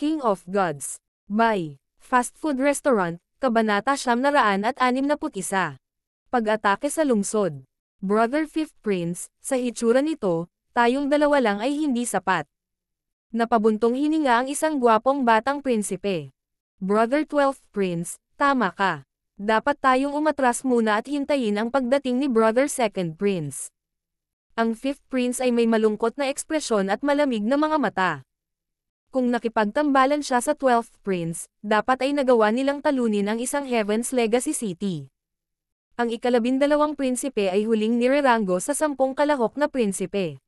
King of Gods. By Fast Food Restaurant, Kabanata Siyam at Anim Pag-atake sa lungsod. Brother Fifth Prince, sa hitsura nito, tayong dalawa lang ay hindi sapat. Napabuntong hininga ang isang gwapong batang prinsipe. Brother 12th Prince, tama ka. Dapat tayong umatras muna at hintayin ang pagdating ni Brother 2nd Prince. Ang 5th Prince ay may malungkot na ekspresyon at malamig na mga mata. Kung nakipagtambalan siya sa 12th Prince, dapat ay nagawa nilang talunin ang isang Heaven's Legacy City. Ang ikalabindalawang prinsipe ay huling nirerango sa sampung kalahok na prinsipe.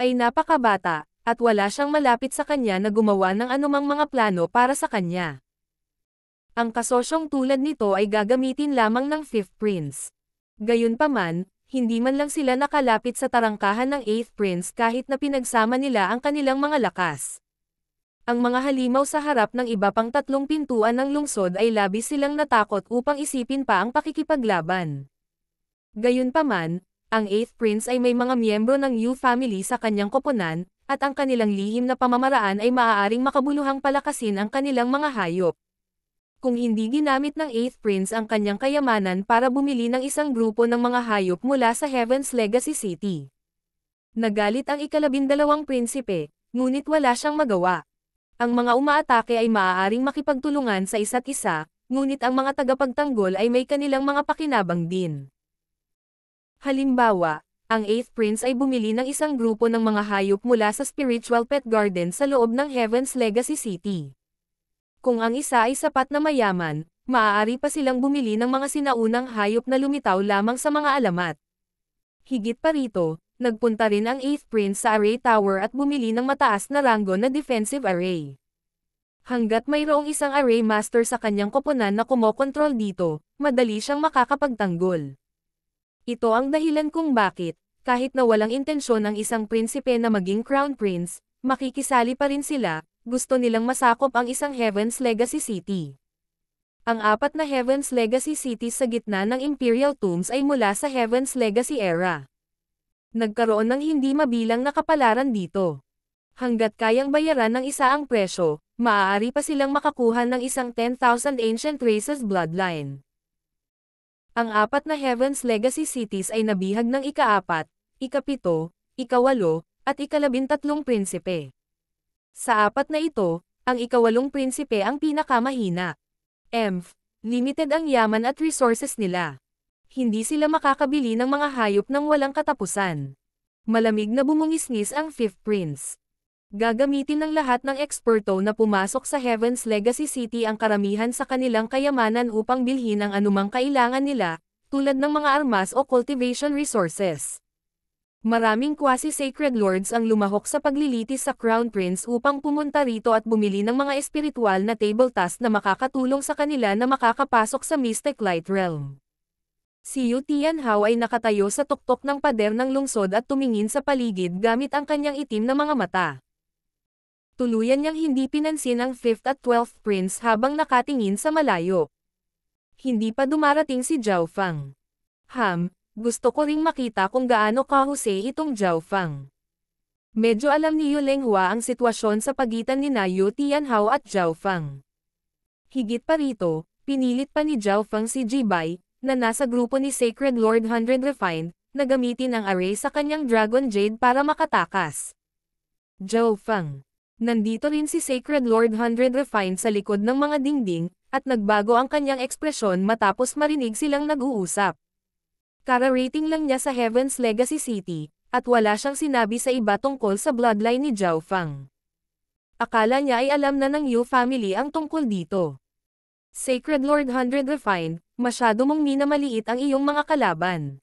Ay napakabata, at wala siyang malapit sa kanya na gumawa ng anumang mga plano para sa kanya. Ang kasosyong tulad nito ay gagamitin lamang ng 5th prince. Gayunpaman, hindi man lang sila nakalapit sa tarangkahan ng 8th prince kahit na pinagsama nila ang kanilang mga lakas ang mga halimaw sa harap ng iba pang tatlong pintuan ng lungsod ay labis silang natakot upang isipin pa ang pakikipaglaban. Gayunpaman, ang 8th Prince ay may mga miyembro ng Yu family sa kanyang koponan, at ang kanilang lihim na pamamaraan ay maaaring makabuluhang palakasin ang kanilang mga hayop. Kung hindi ginamit ng 8th Prince ang kanyang kayamanan para bumili ng isang grupo ng mga hayop mula sa Heaven's Legacy City. Nagalit ang ikalabindalawang prinsipe, ngunit wala siyang magawa. Ang mga umaatake ay maaaring makipagtulungan sa isa't isa, ngunit ang mga tagapagtanggol ay may kanilang mga pakinabang din. Halimbawa, ang 8th Prince ay bumili ng isang grupo ng mga hayop mula sa spiritual pet garden sa loob ng Heaven's Legacy City. Kung ang isa ay sapat na mayaman, maaari pa silang bumili ng mga sinaunang hayop na lumitaw lamang sa mga alamat. Higit pa rito, Nagpunta rin ang 8th Prince sa Array Tower at bumili ng mataas na ranggo na defensive array. Hanggat mayroong isang array master sa kanyang koponan na kumokontrol dito, madali siyang makakapagtanggol. Ito ang dahilan kung bakit, kahit na walang intensyon ang isang prinsipe na maging crown prince, makikisali pa rin sila, gusto nilang masakop ang isang Heaven's Legacy City. Ang apat na Heaven's Legacy Cities sa gitna ng Imperial Tombs ay mula sa Heaven's Legacy era nagkaroon ng hindi mabilang na kapalaran dito. Hanggat kayang bayaran ng isa ang presyo, maaari pa silang makakuha ng isang 10,000 Ancient Races Bloodline. Ang apat na Heaven's Legacy Cities ay nabihag ng ikaapat, ikapito, ikawalo, at ikalabintatlong prinsipe. Sa apat na ito, ang ikawalong prinsipe ang pinakamahina. Emph, limited ang yaman at resources nila hindi sila makakabili ng mga hayop ng walang katapusan. Malamig na bumungisngis ang Fifth Prince. Gagamitin ng lahat ng eksperto na pumasok sa Heaven's Legacy City ang karamihan sa kanilang kayamanan upang bilhin ang anumang kailangan nila, tulad ng mga armas o cultivation resources. Maraming quasi-sacred lords ang lumahok sa paglilitis sa Crown Prince upang pumunta rito at bumili ng mga espiritual na table task na makakatulong sa kanila na makakapasok sa Mystic Light Realm. Si Yu Tianhao ay nakatayo sa tuktok ng pader ng lungsod at tumingin sa paligid gamit ang kanyang itim na mga mata. Tuluyan niyang hindi pinansin ang 5th at 12th prince habang nakatingin sa malayo. Hindi pa dumarating si Zhao Fang. Ham, gusto ko ring makita kung gaano kahusay itong Zhao Fang. Medyo alam ni Yu Lenghua ang sitwasyon sa pagitan ni na Yu Tianhao at Zhao Fang. Higit pa rito, pinilit pa ni Zhao Fang si Jibai, na nasa grupo ni Sacred Lord 100 Refined, na gamitin ang array sa kanyang Dragon Jade para makatakas. Zhao Fang. Nandito rin si Sacred Lord 100 Refined sa likod ng mga dingding, at nagbago ang kanyang ekspresyon matapos marinig silang nag-uusap. Kara Kararating lang niya sa Heaven's Legacy City, at wala siyang sinabi sa iba tungkol sa bloodline ni Zhao Fang. Akala niya ay alam na ng Yu family ang tungkol dito. Sacred Lord Hundred Refined, masyado mong minamaliit ang iyong mga kalaban.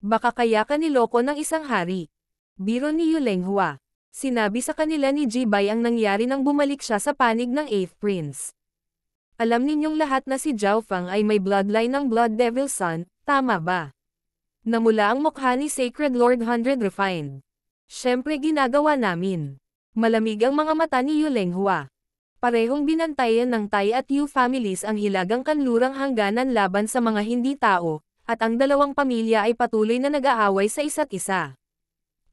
Baka kaya ka niloko ng isang hari. Biro ni Yulenghua. Sinabi sa kanila ni Jibay ang nangyari nang bumalik siya sa panig ng Eighth Prince. Alam ninyong lahat na si Zhao Fang ay may bloodline ng Blood Devil Son, tama ba? Namula ang mukha ni Sacred Lord Hundred Refined. Siyempre ginagawa namin. Malamig ang mga mata ni Yulenghua parehong binantayan ng Thai at Yu families ang hilagang kanlurang hangganan laban sa mga hindi tao, at ang dalawang pamilya ay patuloy na nag-aaway sa isa't isa.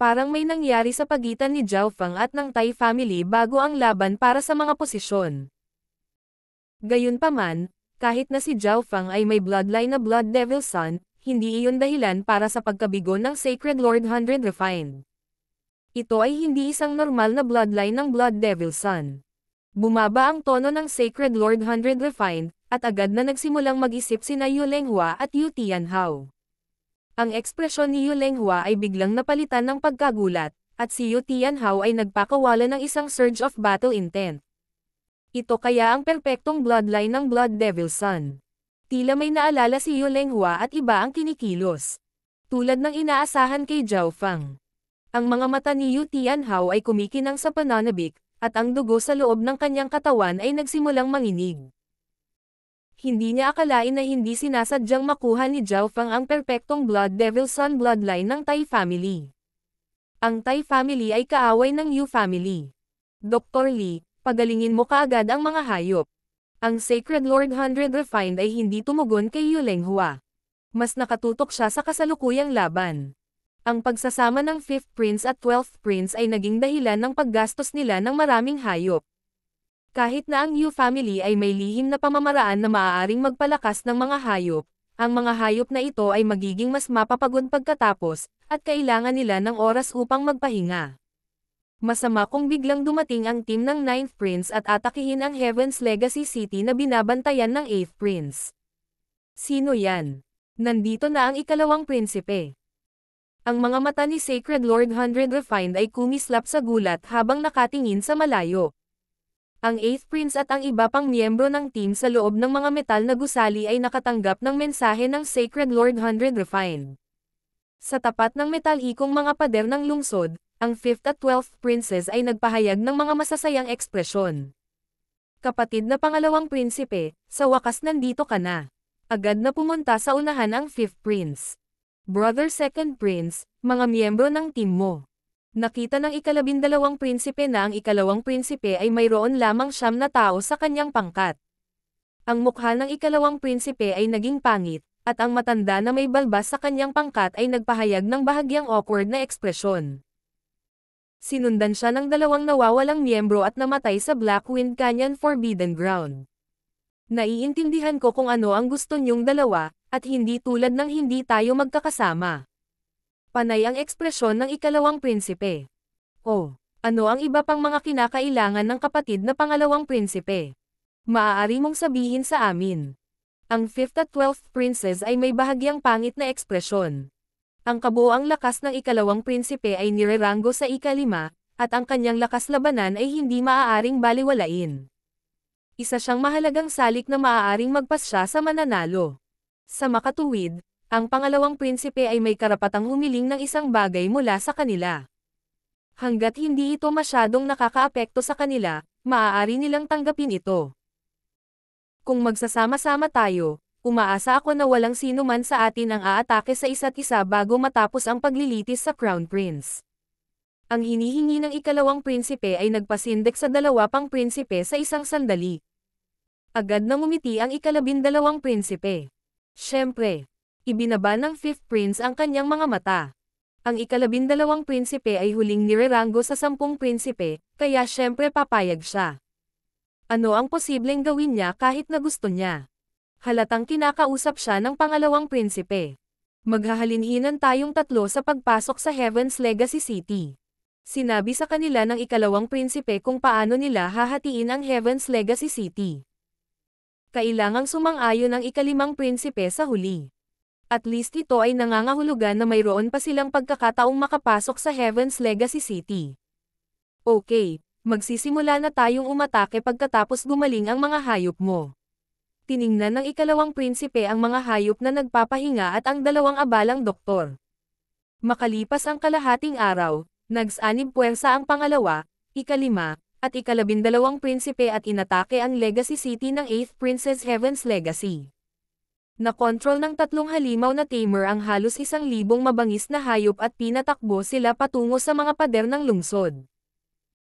Parang may nangyari sa pagitan ni Zhao Feng at ng Thai family bago ang laban para sa mga posisyon. Gayunpaman, kahit na si Zhao Feng ay may bloodline na Blood Devil Son, hindi iyon dahilan para sa pagkabigo ng Sacred Lord Hundred Refined. Ito ay hindi isang normal na bloodline ng Blood Devil Son. Bumaba ang tono ng Sacred Lord Hundred Refined, at agad na nagsimulang mag-isip sina Yu Lenghua at Yu Tianhao. Ang ekspresyon ni Yu ay biglang napalitan ng pagkagulat, at si Yu Tianhao ay nagpakawala ng isang surge of battle intent. Ito kaya ang perpektong bloodline ng Blood Devil Son. Tila may naalala si Yu at iba ang kinikilos. Tulad ng inaasahan kay Zhao Fang. Ang mga mata ni Yu Tianhao ay kumikinang sa pananabik, at ang dugo sa loob ng kanyang katawan ay nagsimulang manginig. Hindi niya akalain na hindi sinasadyang makuha ni Zhao Fang ang perpektong Blood Devil Sun bloodline ng Tai family. Ang Tai family ay kaaway ng Yu family. Dr. Li, pagalingin mo kaagad ang mga hayop. Ang Sacred Lord Hundred Refined ay hindi tumugon kay Yu Lenghua. Mas nakatutok siya sa kasalukuyang laban. Ang pagsasama ng 5th prince at 12th prince ay naging dahilan ng paggastos nila ng maraming hayop. Kahit na ang Yu family ay may lihim na pamamaraan na maaaring magpalakas ng mga hayop, ang mga hayop na ito ay magiging mas mapapagod pagkatapos, at kailangan nila ng oras upang magpahinga. Masama kung biglang dumating ang team ng 9th Prince at atakihin ang Heaven's Legacy City na binabantayan ng 8th Prince. Sino yan? Nandito na ang ikalawang prinsipe. Ang mga mata ni Sacred Lord Hundred Refined ay kumislap sa gulat habang nakatingin sa malayo. Ang Eighth Prince at ang iba pang miyembro ng team sa loob ng mga metal na gusali ay nakatanggap ng mensahe ng Sacred Lord Hundred Refined. Sa tapat ng metalhikong mga pader ng lungsod, ang Fifth at Twelfth Princes ay nagpahayag ng mga masasayang ekspresyon. Kapatid na pangalawang prinsipe, sa wakas nandito ka na. Agad na pumunta sa unahan ang Fifth Prince. Brother Second Prince, mga miyembro ng team mo. Nakita ng ikalabindalawang prinsipe na ang ikalawang prinsipe ay mayroon lamang siyam na tao sa kanyang pangkat. Ang mukha ng ikalawang prinsipe ay naging pangit, at ang matanda na may balbas sa kanyang pangkat ay nagpahayag ng bahagyang awkward na ekspresyon. Sinundan siya ng dalawang nawawalang miyembro at namatay sa Black Wind Canyon Forbidden Ground. Naiintindihan ko kung ano ang gusto niyong dalawa, at hindi tulad ng hindi tayo magkakasama. Panay ang ekspresyon ng ikalawang prinsipe. O, ano ang iba pang mga kinakailangan ng kapatid na pangalawang prinsipe? Maaari mong sabihin sa amin. Ang 5th at 12th princes ay may bahagyang pangit na ekspresyon. Ang kabuoang lakas ng ikalawang prinsipe ay nirerango sa ikalima, at ang kanyang lakas labanan ay hindi maaaring baliwalain isa siyang mahalagang salik na maaaring magpasya sa mananalo. Sa makatuwid, ang pangalawang prinsipe ay may karapatang humiling ng isang bagay mula sa kanila. Hanggat hindi ito masyadong nakakaapekto sa kanila, maaari nilang tanggapin ito. Kung magsasama-sama tayo, umaasa ako na walang sino man sa atin ang aatake sa isa't isa bago matapos ang paglilitis sa Crown Prince. Ang hinihingi ng ikalawang prinsipe ay nagpasindek sa dalawa pang prinsipe sa isang sandali, Agad na ngumiti ang ikalabindalawang prinsipe. Siyempre, ibinaba ng fifth prince ang kanyang mga mata. Ang ikalabindalawang prinsipe ay huling nirerango sa sampung prinsipe, kaya siyempre papayag siya. Ano ang posibleng gawin niya kahit na gusto niya? Halatang kinakausap siya ng pangalawang prinsipe. Maghahalinhinan tayong tatlo sa pagpasok sa Heaven's Legacy City. Sinabi sa kanila ng ikalawang prinsipe kung paano nila hahatiin ang Heaven's Legacy City kailangang sumang-ayon ang ikalimang prinsipe sa huli. At least ito ay nangangahulugan na mayroon pa silang pagkakataong makapasok sa Heaven's Legacy City. Okay, magsisimula na tayong umatake pagkatapos gumaling ang mga hayop mo. Tiningnan ng ikalawang prinsipe ang mga hayop na nagpapahinga at ang dalawang abalang doktor. Makalipas ang kalahating araw, nagsanib puwersa ang pangalawa, ikalima, at ikalabindalawang prinsipe at inatake ang Legacy City ng 8th Princess Heaven's Legacy. Na-control ng tatlong halimaw na tamer ang halos isang libong mabangis na hayop at pinatakbo sila patungo sa mga pader ng lungsod.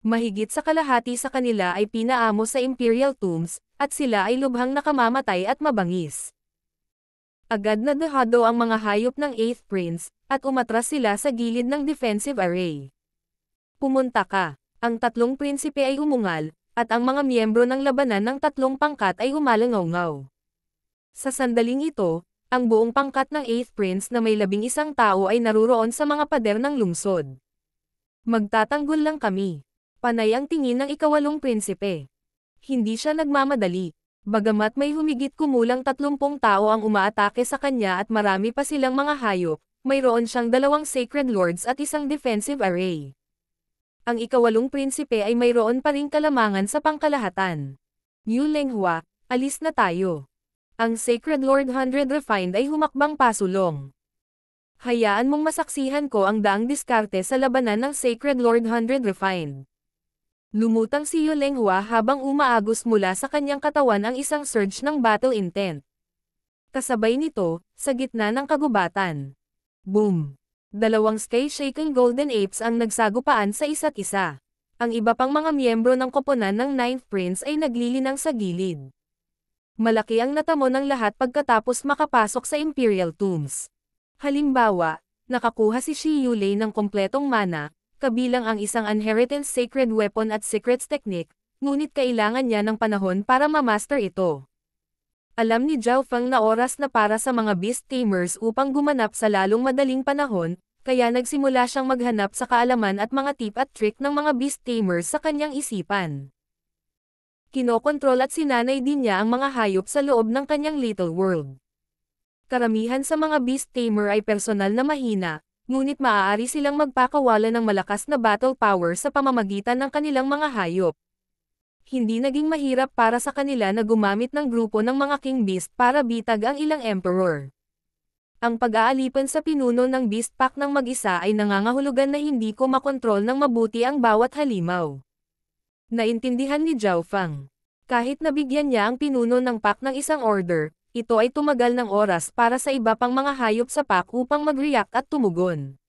Mahigit sa kalahati sa kanila ay pinaamo sa Imperial Tombs, at sila ay lubhang nakamamatay at mabangis. Agad na dehado ang mga hayop ng 8th Prince, at umatras sila sa gilid ng defensive array. Pumunta ka. Ang tatlong prinsipe ay umungal, at ang mga miyembro ng labanan ng tatlong pangkat ay umalangaw-ngaw. Sa sandaling ito, ang buong pangkat ng 8th Prince na may labing isang tao ay naruroon sa mga pader ng lungsod. Magtatanggol lang kami. Panay ang tingin ng ikawalong prinsipe. Hindi siya nagmamadali. Bagamat may humigit kumulang tatlumpong tao ang umaatake sa kanya at marami pa silang mga hayop, mayroon siyang dalawang Sacred Lords at isang defensive array ang ikawalong prinsipe ay mayroon pa ring kalamangan sa pangkalahatan. New Lenghua, alis na tayo. Ang Sacred Lord Hundred Refined ay humakbang pasulong. Hayaan mong masaksihan ko ang daang diskarte sa labanan ng Sacred Lord Hundred Refined. Lumutang si Yu Lenghua habang umaagos mula sa kanyang katawan ang isang surge ng battle intent. Kasabay nito, sa gitna ng kagubatan. Boom! Dalawang stay-shaking golden apes ang nagsagupaan sa isa't isa. Ang iba pang mga miyembro ng koponan ng Ninth Prince ay naglilinang sa gilid. Malaki ang natamo ng lahat pagkatapos makapasok sa Imperial Tombs. Halimbawa, nakakuha si Shi Yulei ng kompletong mana, kabilang ang isang Unheritance Sacred Weapon at Secrets Technique, ngunit kailangan niya ng panahon para ma-master ito. Alam ni Zhao Fang na oras na para sa mga beast tamers upang gumanap sa lalong madaling panahon, kaya nagsimula siyang maghanap sa kaalaman at mga tip at trick ng mga beast tamers sa kanyang isipan. Kinokontrol at sinanay din niya ang mga hayop sa loob ng kanyang little world. Karamihan sa mga beast tamer ay personal na mahina, ngunit maaari silang magpakawala ng malakas na battle power sa pamamagitan ng kanilang mga hayop, hindi naging mahirap para sa kanila na gumamit ng grupo ng mga King Beast para bitag ang ilang Emperor. Ang pag-aalipan sa pinuno ng Beast Pack ng mag-isa ay nangangahulugan na hindi ko makontrol ng mabuti ang bawat halimaw. Naintindihan ni Zhao Fang. Kahit nabigyan niya ang pinuno ng pack ng isang order, ito ay tumagal ng oras para sa iba pang mga hayop sa pack upang mag-react at tumugon.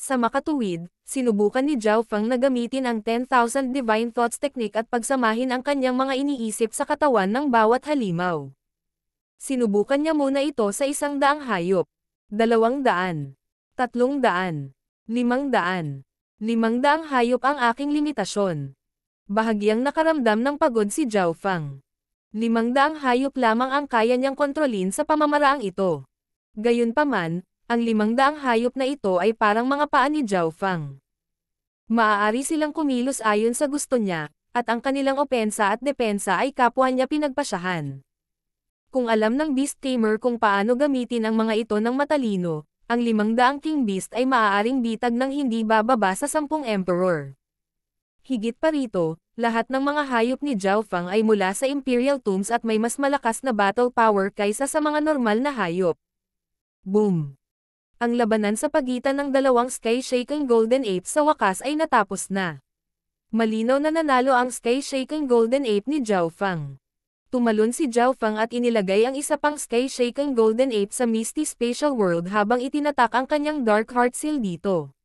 Sa makatuwid, sinubukan ni Zhao Feng na gamitin ang 10,000 Divine Thoughts Technique at pagsamahin ang kanyang mga iniisip sa katawan ng bawat halimaw. Sinubukan niya muna ito sa isang daang hayop, dalawang daan, tatlong daan, limang daan, limang daang hayop ang aking limitasyon. Bahagyang nakaramdam ng pagod si Zhao Feng. Limang daang hayop lamang ang kaya niyang kontrolin sa pamamaraang ito. Gayunpaman, ang limang daang hayop na ito ay parang mga paa ni Zhao Fang. Maaari silang kumilos ayon sa gusto niya, at ang kanilang opensa at depensa ay kapwa niya pinagpasyahan. Kung alam ng Beast Tamer kung paano gamitin ang mga ito ng matalino, ang limang daang King Beast ay maaaring bitag ng hindi bababa sa sampung Emperor. Higit pa rito, lahat ng mga hayop ni Zhao Fang ay mula sa Imperial Tombs at may mas malakas na battle power kaysa sa mga normal na hayop. Boom! ang labanan sa pagitan ng dalawang Sky Shaken Golden Ape sa wakas ay natapos na. Malinaw na nanalo ang Sky Shaken Golden Ape ni Zhao Fang. Tumalon si Zhao Fang at inilagay ang isa pang Sky Shaken Golden Ape sa Misty Special World habang itinatak ang kanyang Dark Heart Seal dito.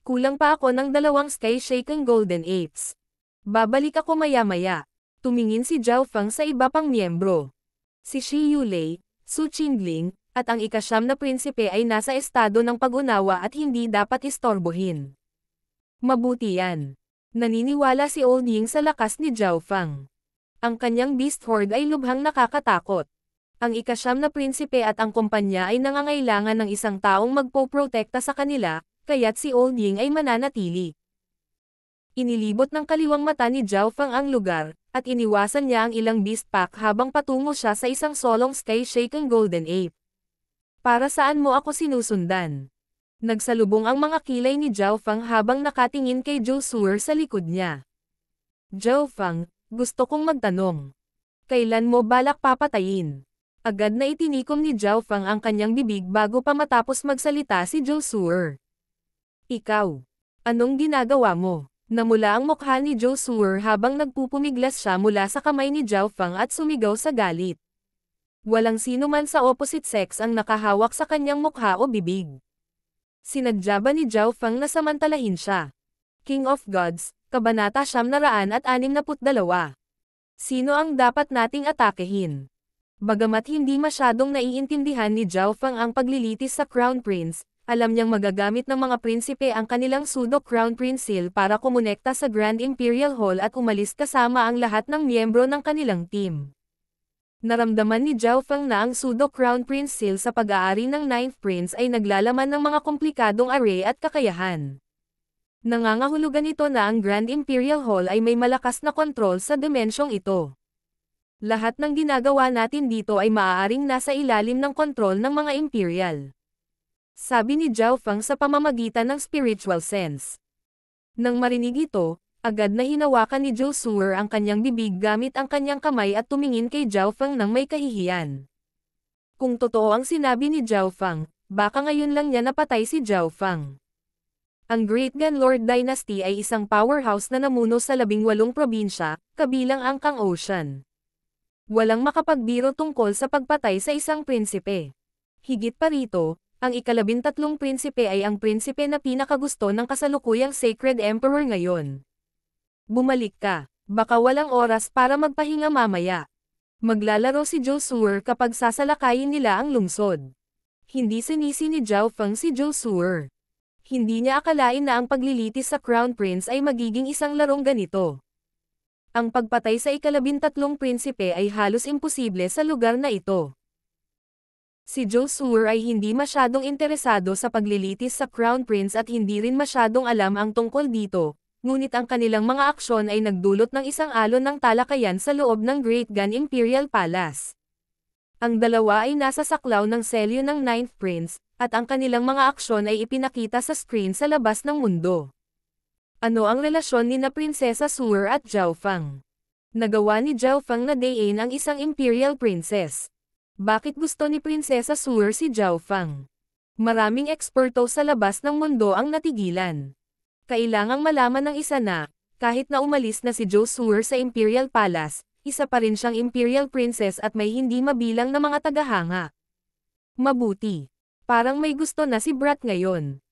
Kulang pa ako ng dalawang Sky Shaken Golden Apes. Babalik ako maya-maya. Tumingin si Zhao Fang sa iba pang miyembro. Si Shi Yulei, Su Qingling, at ang ikasyam na prinsipe ay nasa estado ng pag-unawa at hindi dapat istorbohin. Mabuti yan. Naniniwala si Old Ying sa lakas ni Zhao Fang. Ang kanyang beast horde ay lubhang nakakatakot. Ang ikasyam na prinsipe at ang kumpanya ay nangangailangan ng isang taong magpoprotekta sa kanila, kaya't si Old Ying ay mananatili. Inilibot ng kaliwang mata ni Zhao Fang ang lugar, at iniwasan niya ang ilang beast pack habang patungo siya sa isang solong sky shaking golden ape. Para saan mo ako sinusundan? Nagsalubong ang mga kilay ni Zhao Fang habang nakatingin kay Zhou Suer sa likod niya. Zhao Fang, gusto kong magtanong. Kailan mo balak papatayin? Agad na itinikom ni Zhao Fang ang kanyang bibig bago pa matapos magsalita si Zhou Suer. Ikaw, anong ginagawa mo? Namula ang mukha ni Zhou Suer habang nagpupumiglas siya mula sa kamay ni Zhao Fang at sumigaw sa galit. Walang sino man sa opposite sex ang nakahawak sa kanyang mukha o bibig. Sinadya ba ni Zhao Fang na samantalahin siya? King of Gods, Kabanata Siyam Naraan at Anim Sino ang dapat nating atakehin? Bagamat hindi masyadong naiintindihan ni Zhao Fang ang paglilitis sa Crown Prince, alam niyang magagamit ng mga prinsipe ang kanilang pseudo Crown Prince Seal para kumonekta sa Grand Imperial Hall at umalis kasama ang lahat ng miyembro ng kanilang team. Naramdaman ni Zhao Feng na ang pseudo Crown Prince seal sa pag-aari ng Ninth Prince ay naglalaman ng mga komplikadong array at kakayahan. Nangangahulugan ito na ang Grand Imperial Hall ay may malakas na kontrol sa dimensyong ito. Lahat ng ginagawa natin dito ay maaaring nasa ilalim ng kontrol ng mga Imperial. Sabi ni Zhao Feng sa pamamagitan ng spiritual sense. Nang marinig ito, Agad na hinawakan ni Zhou Suer ang kanyang bibig gamit ang kanyang kamay at tumingin kay Zhao Fang ng may kahihiyan. Kung totoo ang sinabi ni Zhao Fang, baka ngayon lang niya napatay si Zhao Fang. Ang Great Gun Lord Dynasty ay isang powerhouse na namuno sa labing walong probinsya, kabilang ang Kang Ocean. Walang makapagbiro tungkol sa pagpatay sa isang prinsipe. Higit pa rito, ang ikalabintatlong prinsipe ay ang prinsipe na pinakagusto ng kasalukuyang Sacred Emperor ngayon. Bumalik ka. Baka walang oras para magpahinga mamaya. Maglalaro si Josuer kapag sasalakayin nila ang lungsod. Hindi sinisi ni Zhao Feng si Josuer. Hindi niya akalain na ang paglilitis sa Crown Prince ay magiging isang larong ganito. Ang pagpatay sa ikalabintatlong prinsipe ay halos imposible sa lugar na ito. Si Josuer ay hindi masyadong interesado sa paglilitis sa Crown Prince at hindi rin masyadong alam ang tungkol dito, ngunit ang kanilang mga aksyon ay nagdulot ng isang alon ng talakayan sa loob ng Great Gun Imperial Palace. Ang dalawa ay nasa saklaw ng selyo ng Ninth Prince, at ang kanilang mga aksyon ay ipinakita sa screen sa labas ng mundo. Ano ang relasyon ni na Prinsesa Suer at Zhao Fang? Nagawa ni Zhao Fang na dayin ang isang Imperial Princess. Bakit gusto ni Prinsesa Suer si Zhao Fang? Maraming eksperto sa labas ng mundo ang natigilan. Kailangang malaman ng isa na, kahit na umalis na si Joe Sewer sa Imperial Palace, isa pa rin siyang Imperial Princess at may hindi mabilang na mga tagahanga. Mabuti. Parang may gusto na si Brat ngayon.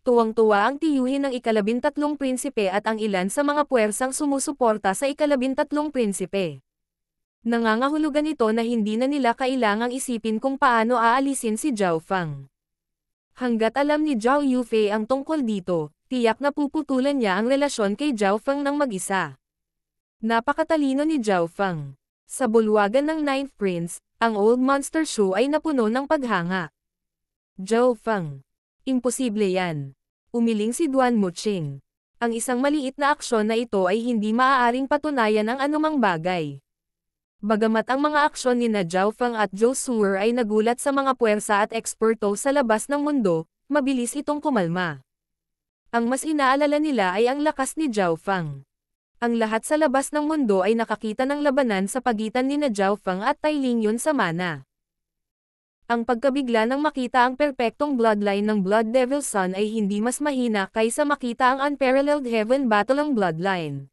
Tuwang-tuwa ang tiyuhin ng ikalabintatlong prinsipe at ang ilan sa mga puwersang sumusuporta sa ikalabintatlong prinsipe. Nangangahulugan ito na hindi na nila kailangang isipin kung paano aalisin si Zhao Fang. Hanggat alam ni Zhao Yufei ang tungkol dito, tiyak na puputulan niya ang relasyon kay Zhao Feng ng mag-isa. Napakatalino ni Zhao Feng. Sa bulwagan ng Ninth Prince, ang Old Monster Shoe ay napuno ng paghanga. Zhao Feng. Imposible yan. Umiling si Duan Muqing. Ang isang maliit na aksyon na ito ay hindi maaaring patunayan ang anumang bagay. Bagamat ang mga aksyon ni na Zhao Feng at Zhou Suer ay nagulat sa mga puwersa at eksperto sa labas ng mundo, mabilis itong kumalma. Ang mas inaalala nila ay ang lakas ni Zhao Fang. Ang lahat sa labas ng mundo ay nakakita ng labanan sa pagitan ni na Zhao Fang at Tai Yun sa mana. Ang pagkabigla ng makita ang perpektong bloodline ng Blood Devil Sun ay hindi mas mahina kaysa makita ang unparalleled heaven battle ng bloodline.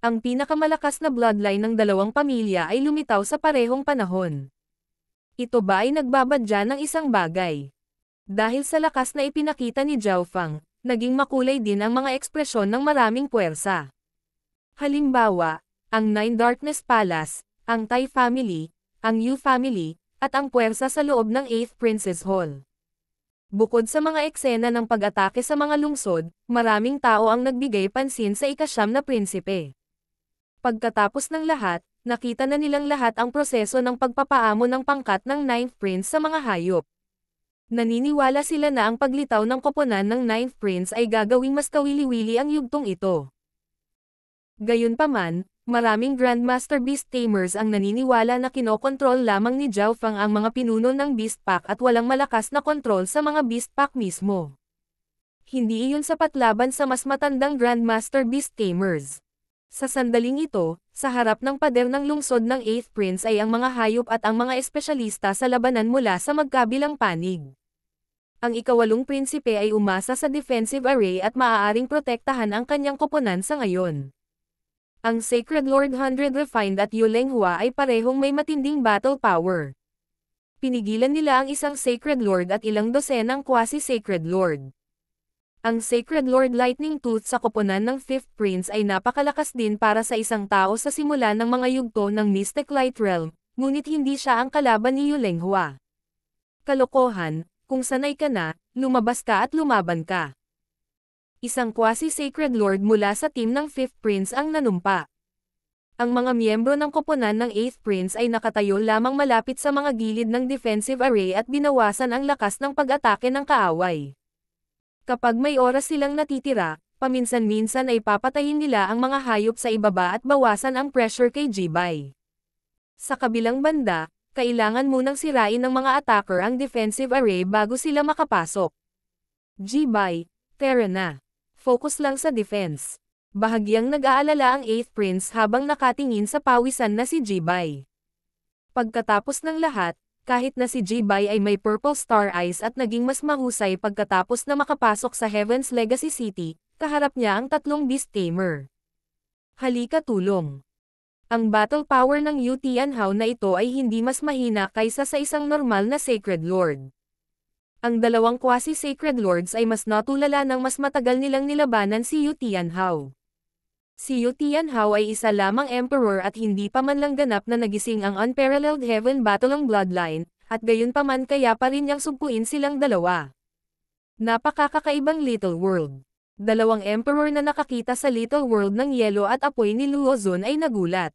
Ang pinakamalakas na bloodline ng dalawang pamilya ay lumitaw sa parehong panahon. Ito ba ay nagbabadya ng isang bagay? Dahil sa lakas na ipinakita ni Zhao Fang, naging makulay din ang mga ekspresyon ng maraming puwersa. Halimbawa, ang Nine Darkness Palace, ang Thai Family, ang Yu Family, at ang puwersa sa loob ng Eighth th Princess Hall. Bukod sa mga eksena ng pag-atake sa mga lungsod, maraming tao ang nagbigay pansin sa ikasyam na prinsipe. Pagkatapos ng lahat, nakita na nilang lahat ang proseso ng pagpapaamo ng pangkat ng Ninth Prince sa mga hayop. Naniniwala sila na ang paglitaw ng koponan ng Ninth Prince ay gagawing mas kawili-wili ang yugtong ito. Gayunpaman, maraming Grandmaster Beast Tamers ang naniniwala na kinokontrol lamang ni Zhao Fang ang mga pinuno ng Beast Pack at walang malakas na kontrol sa mga Beast Pack mismo. Hindi iyon sapat laban sa mas matandang Grandmaster Beast Tamers. Sa sandaling ito, sa harap ng pader ng lungsod ng 8th Prince ay ang mga hayop at ang mga espesyalista sa labanan mula sa magkabilang panig. Ang ikawalong prinsipe ay umasa sa defensive array at maaaring protektahan ang kanyang koponan sa ngayon. Ang Sacred Lord Hundred Refined at Yuleng Hua ay parehong may matinding battle power. Pinigilan nila ang isang Sacred Lord at ilang dosenang quasi-Sacred Lord. Ang Sacred Lord Lightning Tooth sa koponan ng Fifth Prince ay napakalakas din para sa isang tao sa simula ng mga yugto ng Mystic Light Realm, ngunit hindi siya ang kalaban ni Yuleng Hua. Kalokohan, kung sanay ka na, lumabas ka at lumaban ka. Isang quasi-sacred lord mula sa team ng Fifth Prince ang nanumpa. Ang mga miyembro ng koponan ng Eighth Prince ay nakatayo lamang malapit sa mga gilid ng defensive array at binawasan ang lakas ng pag-atake ng kaaway. Kapag may oras silang natitira, paminsan-minsan ay papatayin nila ang mga hayop sa ibaba at bawasan ang pressure kay Jibay. Sa kabilang banda, kailangan munang sirain ng mga attacker ang defensive array bago sila makapasok. Jibay, Terra na. Focus lang sa defense. Bahagyang nag-aalala ang 8th Prince habang nakatingin sa pawisan na si Jibay. Pagkatapos ng lahat, kahit na si Jibay ay may Purple Star Eyes at naging mas mahusay pagkatapos na makapasok sa Heaven's Legacy City, kaharap niya ang tatlong Beast Tamer. Halika tulong. Ang battle power ng Yu Tianhao na ito ay hindi mas mahina kaysa sa isang normal na Sacred Lord. Ang dalawang quasi-sacred lords ay mas natulala ng mas matagal nilang nilabanan si Yu Tianhao. Si Yu Tianhao ay isa lamang emperor at hindi pa man lang ganap na nagising ang unparalleled heaven battle ng bloodline, at gayon pa man kaya pa rin niyang sumpuin silang dalawa. Napakakakaibang Little World. Dalawang emperor na nakakita sa Little World ng yelo at apoy ni Luozon ay nagulat.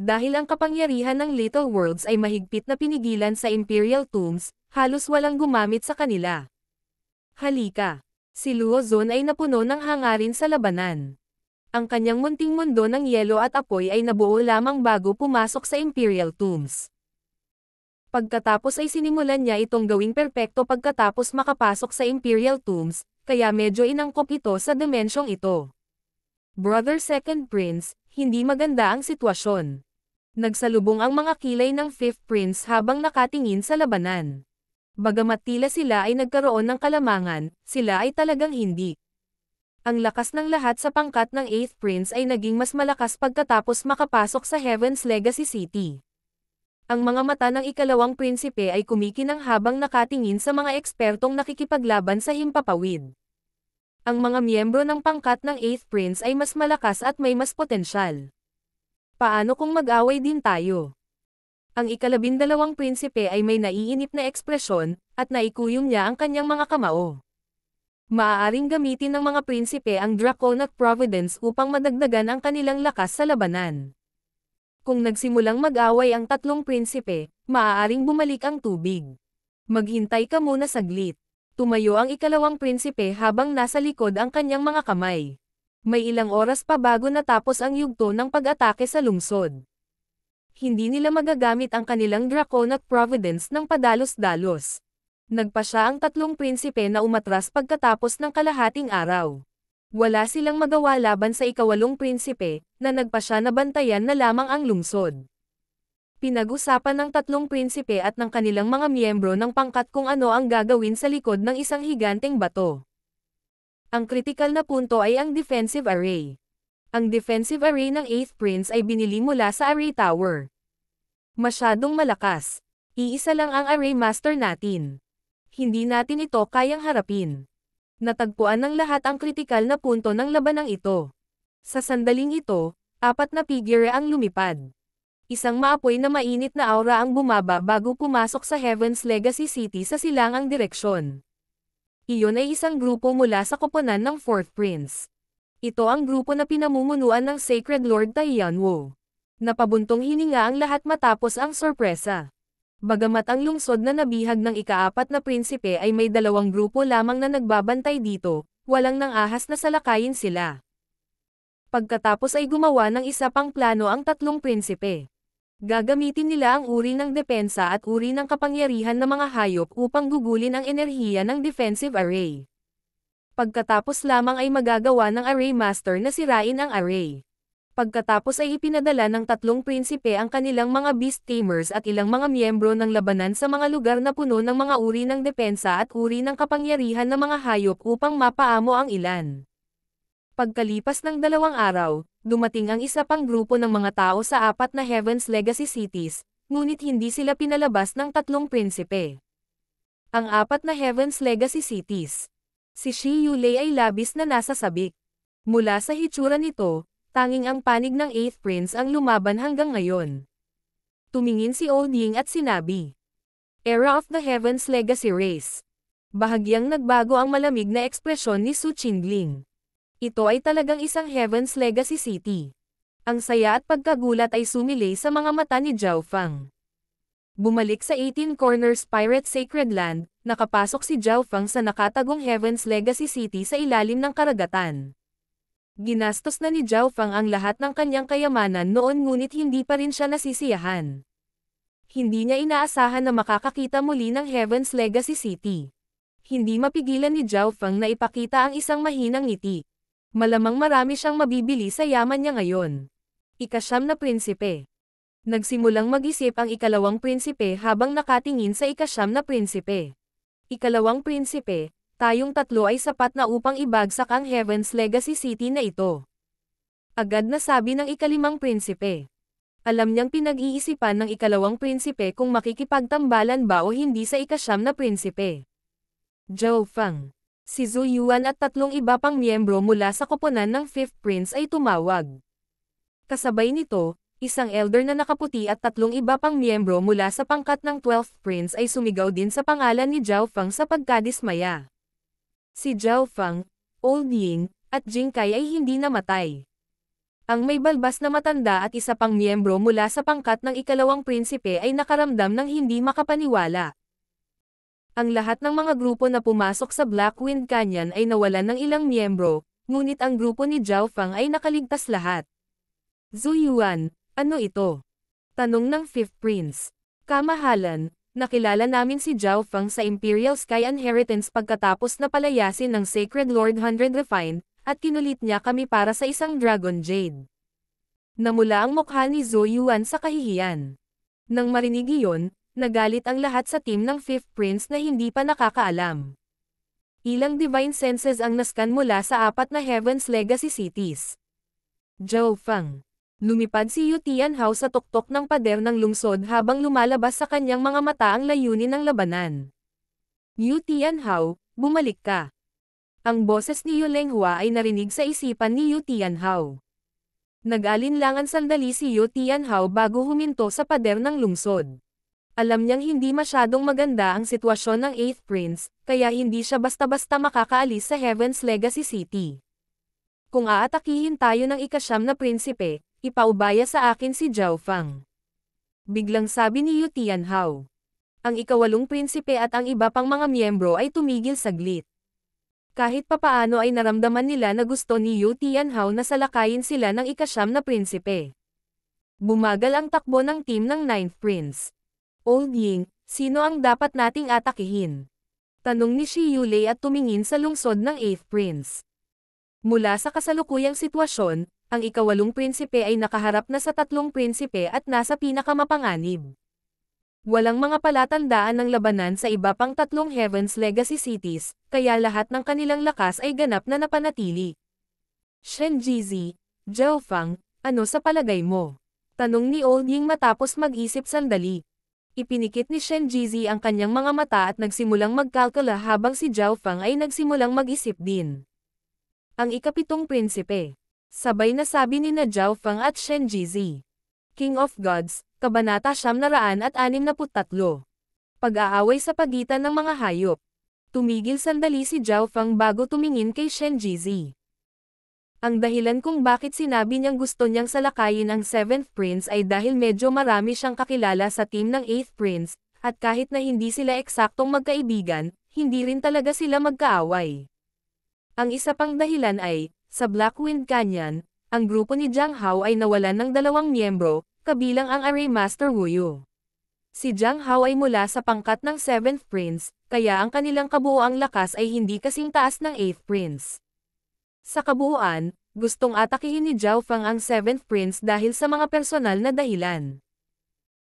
Dahil ang kapangyarihan ng Little Worlds ay mahigpit na pinigilan sa Imperial Tombs, halos walang gumamit sa kanila. Halika! Si Luozon ay napuno ng hangarin sa labanan ang kanyang munting mundo ng yelo at apoy ay nabuo lamang bago pumasok sa Imperial Tombs. Pagkatapos ay sinimulan niya itong gawing perpekto pagkatapos makapasok sa Imperial Tombs, kaya medyo inangkop ito sa dimensyong ito. Brother Second Prince, hindi maganda ang sitwasyon. Nagsalubong ang mga kilay ng Fifth Prince habang nakatingin sa labanan. Bagamat tila sila ay nagkaroon ng kalamangan, sila ay talagang hindi. Ang lakas ng lahat sa pangkat ng 8th Prince ay naging mas malakas pagkatapos makapasok sa Heaven's Legacy City. Ang mga mata ng ikalawang prinsipe ay kumikinang habang nakatingin sa mga ekspertong nakikipaglaban sa himpapawid. Ang mga miyembro ng pangkat ng 8th Prince ay mas malakas at may mas potensyal. Paano kung mag-away din tayo? Ang ikalabindalawang prinsipe ay may naiinip na ekspresyon, at naikuyom niya ang kanyang mga kamao. Maaaring gamitin ng mga prinsipe ang Dracon Providence upang madagdagan ang kanilang lakas sa labanan. Kung nagsimulang mag-away ang tatlong prinsipe, maaaring bumalik ang tubig. Maghintay ka muna saglit. Tumayo ang ikalawang prinsipe habang nasa likod ang kanyang mga kamay. May ilang oras pa bago natapos ang yugto ng pag-atake sa lungsod. Hindi nila magagamit ang kanilang Dracon Providence ng padalos-dalos. Nagpa siya ang tatlong prinsipe na umatras pagkatapos ng kalahating araw. Wala silang magawa laban sa ikawalong prinsipe, na nagpa siya na bantayan na lamang ang lungsod. Pinag-usapan ng tatlong prinsipe at ng kanilang mga miyembro ng pangkat kung ano ang gagawin sa likod ng isang higanteng bato. Ang kritikal na punto ay ang defensive array. Ang defensive array ng 8th Prince ay binili mula sa Array Tower. Masyadong malakas. Iisa lang ang Array Master natin hindi natin ito kayang harapin. Natagpuan ng lahat ang kritikal na punto ng labanang ito. Sa sandaling ito, apat na figure ang lumipad. Isang maapoy na mainit na aura ang bumaba bago pumasok sa Heaven's Legacy City sa silangang direksyon. Iyon ay isang grupo mula sa koponan ng Fourth Prince. Ito ang grupo na pinamumunuan ng Sacred Lord Taiyan Napabuntong hininga ang lahat matapos ang sorpresa. Bagamat ang lungsod na nabihag ng ikaapat na prinsipe ay may dalawang grupo lamang na nagbabantay dito, walang nang ahas na salakayin sila. Pagkatapos ay gumawa ng isa pang plano ang tatlong prinsipe. Gagamitin nila ang uri ng depensa at uri ng kapangyarihan ng mga hayop upang gugulin ang enerhiya ng defensive array. Pagkatapos lamang ay magagawa ng array master na sirain ang array pagkatapos ay ipinadala ng tatlong prinsipe ang kanilang mga beast tamers at ilang mga miyembro ng labanan sa mga lugar na puno ng mga uri ng depensa at uri ng kapangyarihan ng mga hayop upang mapaamo ang ilan. Pagkalipas ng dalawang araw, dumating ang isa pang grupo ng mga tao sa apat na Heaven's Legacy Cities, ngunit hindi sila pinalabas ng tatlong prinsipe. Ang apat na Heaven's Legacy Cities. Si Shi Yulei ay labis na nasa sabik. Mula sa hitsura nito, tanging ang panig ng Eighth Prince ang lumaban hanggang ngayon. Tumingin si Old Ying at sinabi, Era of the Heavens Legacy Race. Bahagyang nagbago ang malamig na ekspresyon ni Su Qingling. Ito ay talagang isang Heavens Legacy City. Ang saya at pagkagulat ay sumilay sa mga mata ni Zhao Fang. Bumalik sa 18 Corners Pirate Sacred Land, nakapasok si Zhao Fang sa nakatagong Heaven's Legacy City sa ilalim ng karagatan. Ginastos na ni Zhao Fang ang lahat ng kanyang kayamanan noon ngunit hindi pa rin siya nasisiyahan. Hindi niya inaasahan na makakakita muli ng Heaven's Legacy City. Hindi mapigilan ni Zhao Fang na ipakita ang isang mahinang ngiti. Malamang marami siyang mabibili sa yaman niya ngayon. Ikasyam na prinsipe. Nagsimulang mag-isip ang ikalawang prinsipe habang nakatingin sa ikasyam na prinsipe. Ikalawang prinsipe, tayong tatlo ay sapat na upang ibagsak ang Heaven's Legacy City na ito. Agad na sabi ng ikalimang prinsipe. Alam niyang pinag-iisipan ng ikalawang prinsipe kung makikipagtambalan ba o hindi sa ikasyam na prinsipe. Zhou Fang, si Zhu Yuan at tatlong iba pang miyembro mula sa koponan ng Fifth Prince ay tumawag. Kasabay nito, isang elder na nakaputi at tatlong iba pang miyembro mula sa pangkat ng 12th Prince ay sumigaw din sa pangalan ni Zhao Fang sa pagkadismaya. Si Zhao Fang, Old Ying, at Jing Kai ay hindi namatay. Ang may balbas na matanda at isa pang miyembro mula sa pangkat ng ikalawang prinsipe ay nakaramdam ng hindi makapaniwala. Ang lahat ng mga grupo na pumasok sa Black Wind Canyon ay nawalan ng ilang miyembro, ngunit ang grupo ni Zhao Fang ay nakaligtas lahat. Zhu Yuan, ano ito? Tanong ng Fifth Prince. Kamahalan, Nakilala namin si Zhao Fang sa Imperial Sky Inheritance pagkatapos na palayasin ng Sacred Lord Hundred Refined, at kinulit niya kami para sa isang Dragon Jade. Namula ang mukha ni Zhou Yuan sa kahihiyan. Nang marinig iyon, nagalit ang lahat sa team ng Fifth Prince na hindi pa nakakaalam. Ilang divine senses ang naskan mula sa apat na Heaven's Legacy cities. Zhao Fang Lumipad si Yu Tianhao sa tuktok ng pader ng lungsod habang lumalabas sa kanyang mga mata ang layunin ng labanan. Yu Tianhao, bumalik ka. Ang boses ni Yu Lenghua ay narinig sa isipan ni Yu Tianhao. Nag-alinlangan sandali si Yu Tianhao bago huminto sa pader ng lungsod. Alam niyang hindi masyadong maganda ang sitwasyon ng 8th Prince, kaya hindi siya basta-basta makakaalis sa Heaven's Legacy City. Kung aatakihin tayo ng ikasyam na prinsipe, ipaubaya sa akin si Zhao Fang. Biglang sabi ni Yu Tianhao. Ang ikawalong prinsipe at ang iba pang mga miyembro ay tumigil saglit. Kahit papaano ay naramdaman nila na gusto ni Yu Tianhao na salakayin sila ng ikasyam na prinsipe. Bumagal ang takbo ng team ng Ninth Prince. Old Ying, sino ang dapat nating atakihin? Tanong ni Shi Yulei at tumingin sa lungsod ng Eighth Prince. Mula sa kasalukuyang sitwasyon, ang ikawalong prinsipe ay nakaharap na sa tatlong prinsipe at nasa pinakamapanganib. Walang mga palatandaan ng labanan sa iba pang tatlong Heaven's Legacy cities, kaya lahat ng kanilang lakas ay ganap na napanatili. Shen Shenjizi, Fang, ano sa palagay mo? Tanong ni Old Ying matapos mag-isip sandali. Ipinikit ni Shen Shenjizi ang kanyang mga mata at nagsimulang magkalkula habang si Fang ay nagsimulang mag-isip din. Ang ikapitong prinsipe Sabay na sabi ni na Zhao Feng at Shen Jizi. King of Gods, Kabanata Siyam at Anim Pag-aaway sa pagitan ng mga hayop. Tumigil sandali si Zhao Feng bago tumingin kay Shen Jizi. Ang dahilan kung bakit sinabi niyang gusto niyang salakayin ang 7th Prince ay dahil medyo marami siyang kakilala sa team ng 8th Prince, at kahit na hindi sila eksaktong magkaibigan, hindi rin talaga sila magkaaway. Ang isa pang dahilan ay, sa Black Wind Canyon, ang grupo ni Jiang Hao ay nawalan ng dalawang miyembro, kabilang ang Array Master Wuyu. Si Jiang Hao ay mula sa pangkat ng 7th Prince, kaya ang kanilang kabuoang lakas ay hindi kasing taas ng 8th Prince. Sa kabuuan, gustong atakihin ni Zhao Fang ang 7th Prince dahil sa mga personal na dahilan.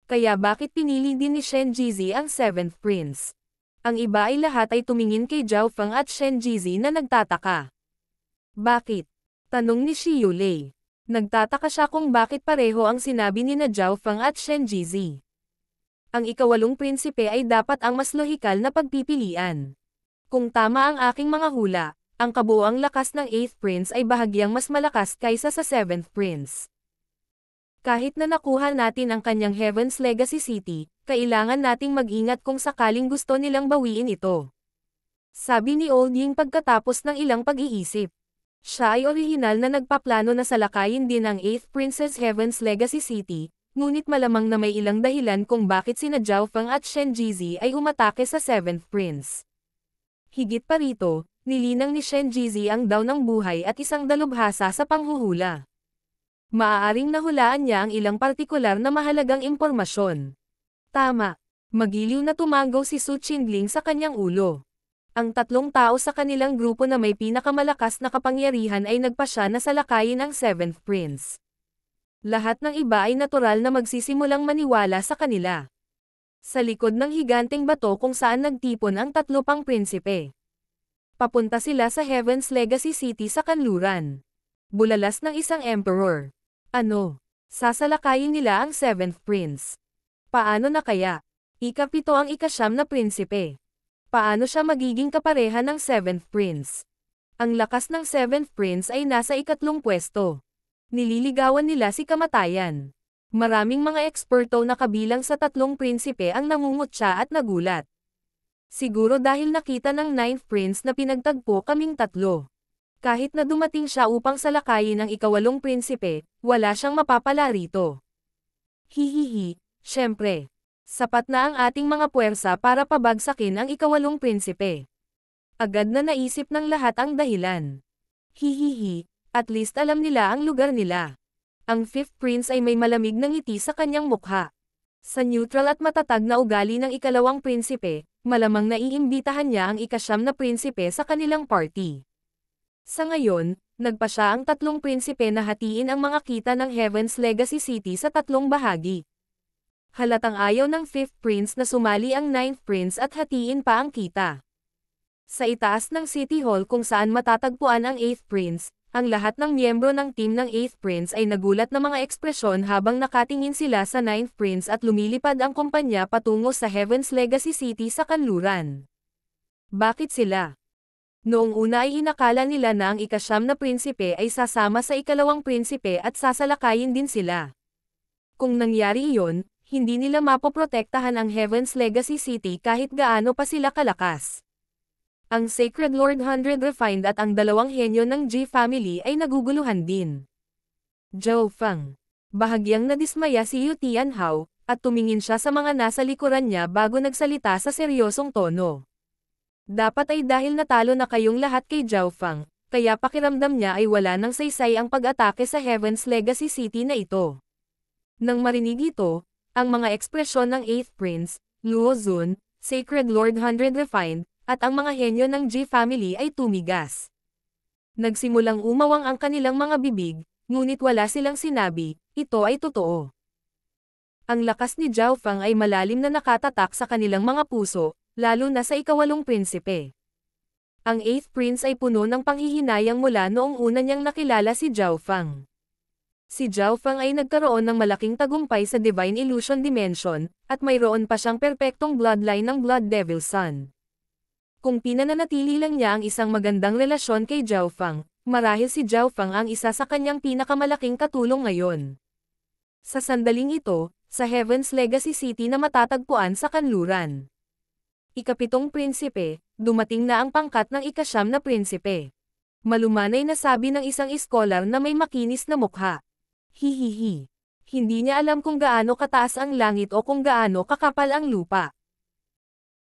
Kaya bakit pinili din ni Shen Jizi ang 7th Prince? Ang iba ay lahat ay tumingin kay Zhao Fang at Shen Jizi na nagtataka. Bakit? Tanong ni Shi Yulei. Nagtataka siya kung bakit pareho ang sinabi ni na Zhao Fang at Shen Jizi. Ang ikawalong prinsipe ay dapat ang mas lohikal na pagpipilian. Kung tama ang aking mga hula, ang kabuoang lakas ng 8th prince ay bahagyang mas malakas kaysa sa 7th prince. Kahit na nakuha natin ang kanyang Heaven's Legacy City, kailangan nating mag-ingat kung sakaling gusto nilang bawiin ito. Sabi ni Old Ying pagkatapos ng ilang pag-iisip. Siya ay orihinal na nagpaplano na salakayin din ang 8th Princess Heaven's Legacy City, ngunit malamang na may ilang dahilan kung bakit sina Zhao Feng at Shen Jizi ay umatake sa 7th Prince. Higit pa rito, nilinang ni Shen Jizi ang daw ng buhay at isang dalubhasa sa panghuhula. Maaaring nahulaan niya ang ilang partikular na mahalagang impormasyon. Tama. Magiliw na tumango si Su Qingling sa kanyang ulo. Ang tatlong tao sa kanilang grupo na may pinakamalakas na kapangyarihan ay nagpasya na salakayin ang Seventh Prince. Lahat ng iba ay natural na magsisimulang maniwala sa kanila. Sa likod ng higanteng bato kung saan nagtipon ang tatlo pang prinsipe. Papunta sila sa Heaven's Legacy City sa Kanluran. Bulalas ng isang emperor. Ano? Sasalakayin nila ang Seventh Prince. Paano na kaya? Ikapito ang ikasyam na prinsipe paano siya magiging kapareha ng 7th Prince. Ang lakas ng 7th Prince ay nasa ikatlong pwesto. Nililigawan nila si kamatayan. Maraming mga eksperto na kabilang sa tatlong prinsipe ang nangungutya at nagulat. Siguro dahil nakita ng 9th Prince na pinagtagpo kaming tatlo. Kahit na dumating siya upang salakayin ang ikawalong prinsipe, wala siyang mapapala rito. Hihihi, syempre. Sapat na ang ating mga puwersa para pabagsakin ang ikawalong prinsipe. Agad na naisip ng lahat ang dahilan. Hihihi, at least alam nila ang lugar nila. Ang fifth prince ay may malamig ng ngiti sa kanyang mukha. Sa neutral at matatag na ugali ng ikalawang prinsipe, malamang naiimbitahan niya ang ikasyam na prinsipe sa kanilang party. Sa ngayon, nagpa siya ang tatlong prinsipe na hatiin ang mga kita ng Heaven's Legacy City sa tatlong bahagi halatang ayaw ng 5th Prince na sumali ang 9th Prince at hatiin pa ang kita. Sa itaas ng City Hall kung saan matatagpuan ang 8th Prince, ang lahat ng miyembro ng team ng 8th Prince ay nagulat ng mga ekspresyon habang nakatingin sila sa 9th Prince at lumilipad ang kumpanya patungo sa Heaven's Legacy City sa Kanluran. Bakit sila? Noong una ay inakala nila na ang ikasyam na prinsipe ay sasama sa ikalawang prinsipe at sasalakayin din sila. Kung nangyari iyon, hindi nila mapoprotektahan ang Heaven's Legacy City kahit gaano pa sila kalakas. Ang Sacred Lord Hundred Refined at ang dalawang henyo ng G family ay naguguluhan din. Zhou Fang. Bahagyang nadismaya si Yu Tianhao, at tumingin siya sa mga nasa likuran niya bago nagsalita sa seryosong tono. Dapat ay dahil natalo na kayong lahat kay Zhao Fang, kaya pakiramdam niya ay wala nang saysay ang pag-atake sa Heaven's Legacy City na ito. Nang marinig ito, ang mga ekspresyon ng 8th Prince, Luo Zun, Sacred Lord Hundred Refined, at ang mga henyo ng G family ay tumigas. Nagsimulang umawang ang kanilang mga bibig, ngunit wala silang sinabi, ito ay totoo. Ang lakas ni Zhao Fang ay malalim na nakatatak sa kanilang mga puso, lalo na sa ikawalong prinsipe. Ang eighth prince ay puno ng panghihinayang mula noong una niyang nakilala si Zhao Fang si Zhao Fang ay nagkaroon ng malaking tagumpay sa Divine Illusion Dimension, at mayroon pa siyang perpektong bloodline ng Blood Devil Sun. Kung pinananatili lang niya ang isang magandang relasyon kay Zhao Fang, marahil si Zhao Fang ang isa sa kanyang pinakamalaking katulong ngayon. Sa sandaling ito, sa Heaven's Legacy City na matatagpuan sa kanluran. Ikapitong prinsipe, dumating na ang pangkat ng ikasyam na prinsipe. Malumanay na sabi ng isang iskolar na may makinis na mukha. Hihihi. Hindi niya alam kung gaano kataas ang langit o kung gaano kakapal ang lupa.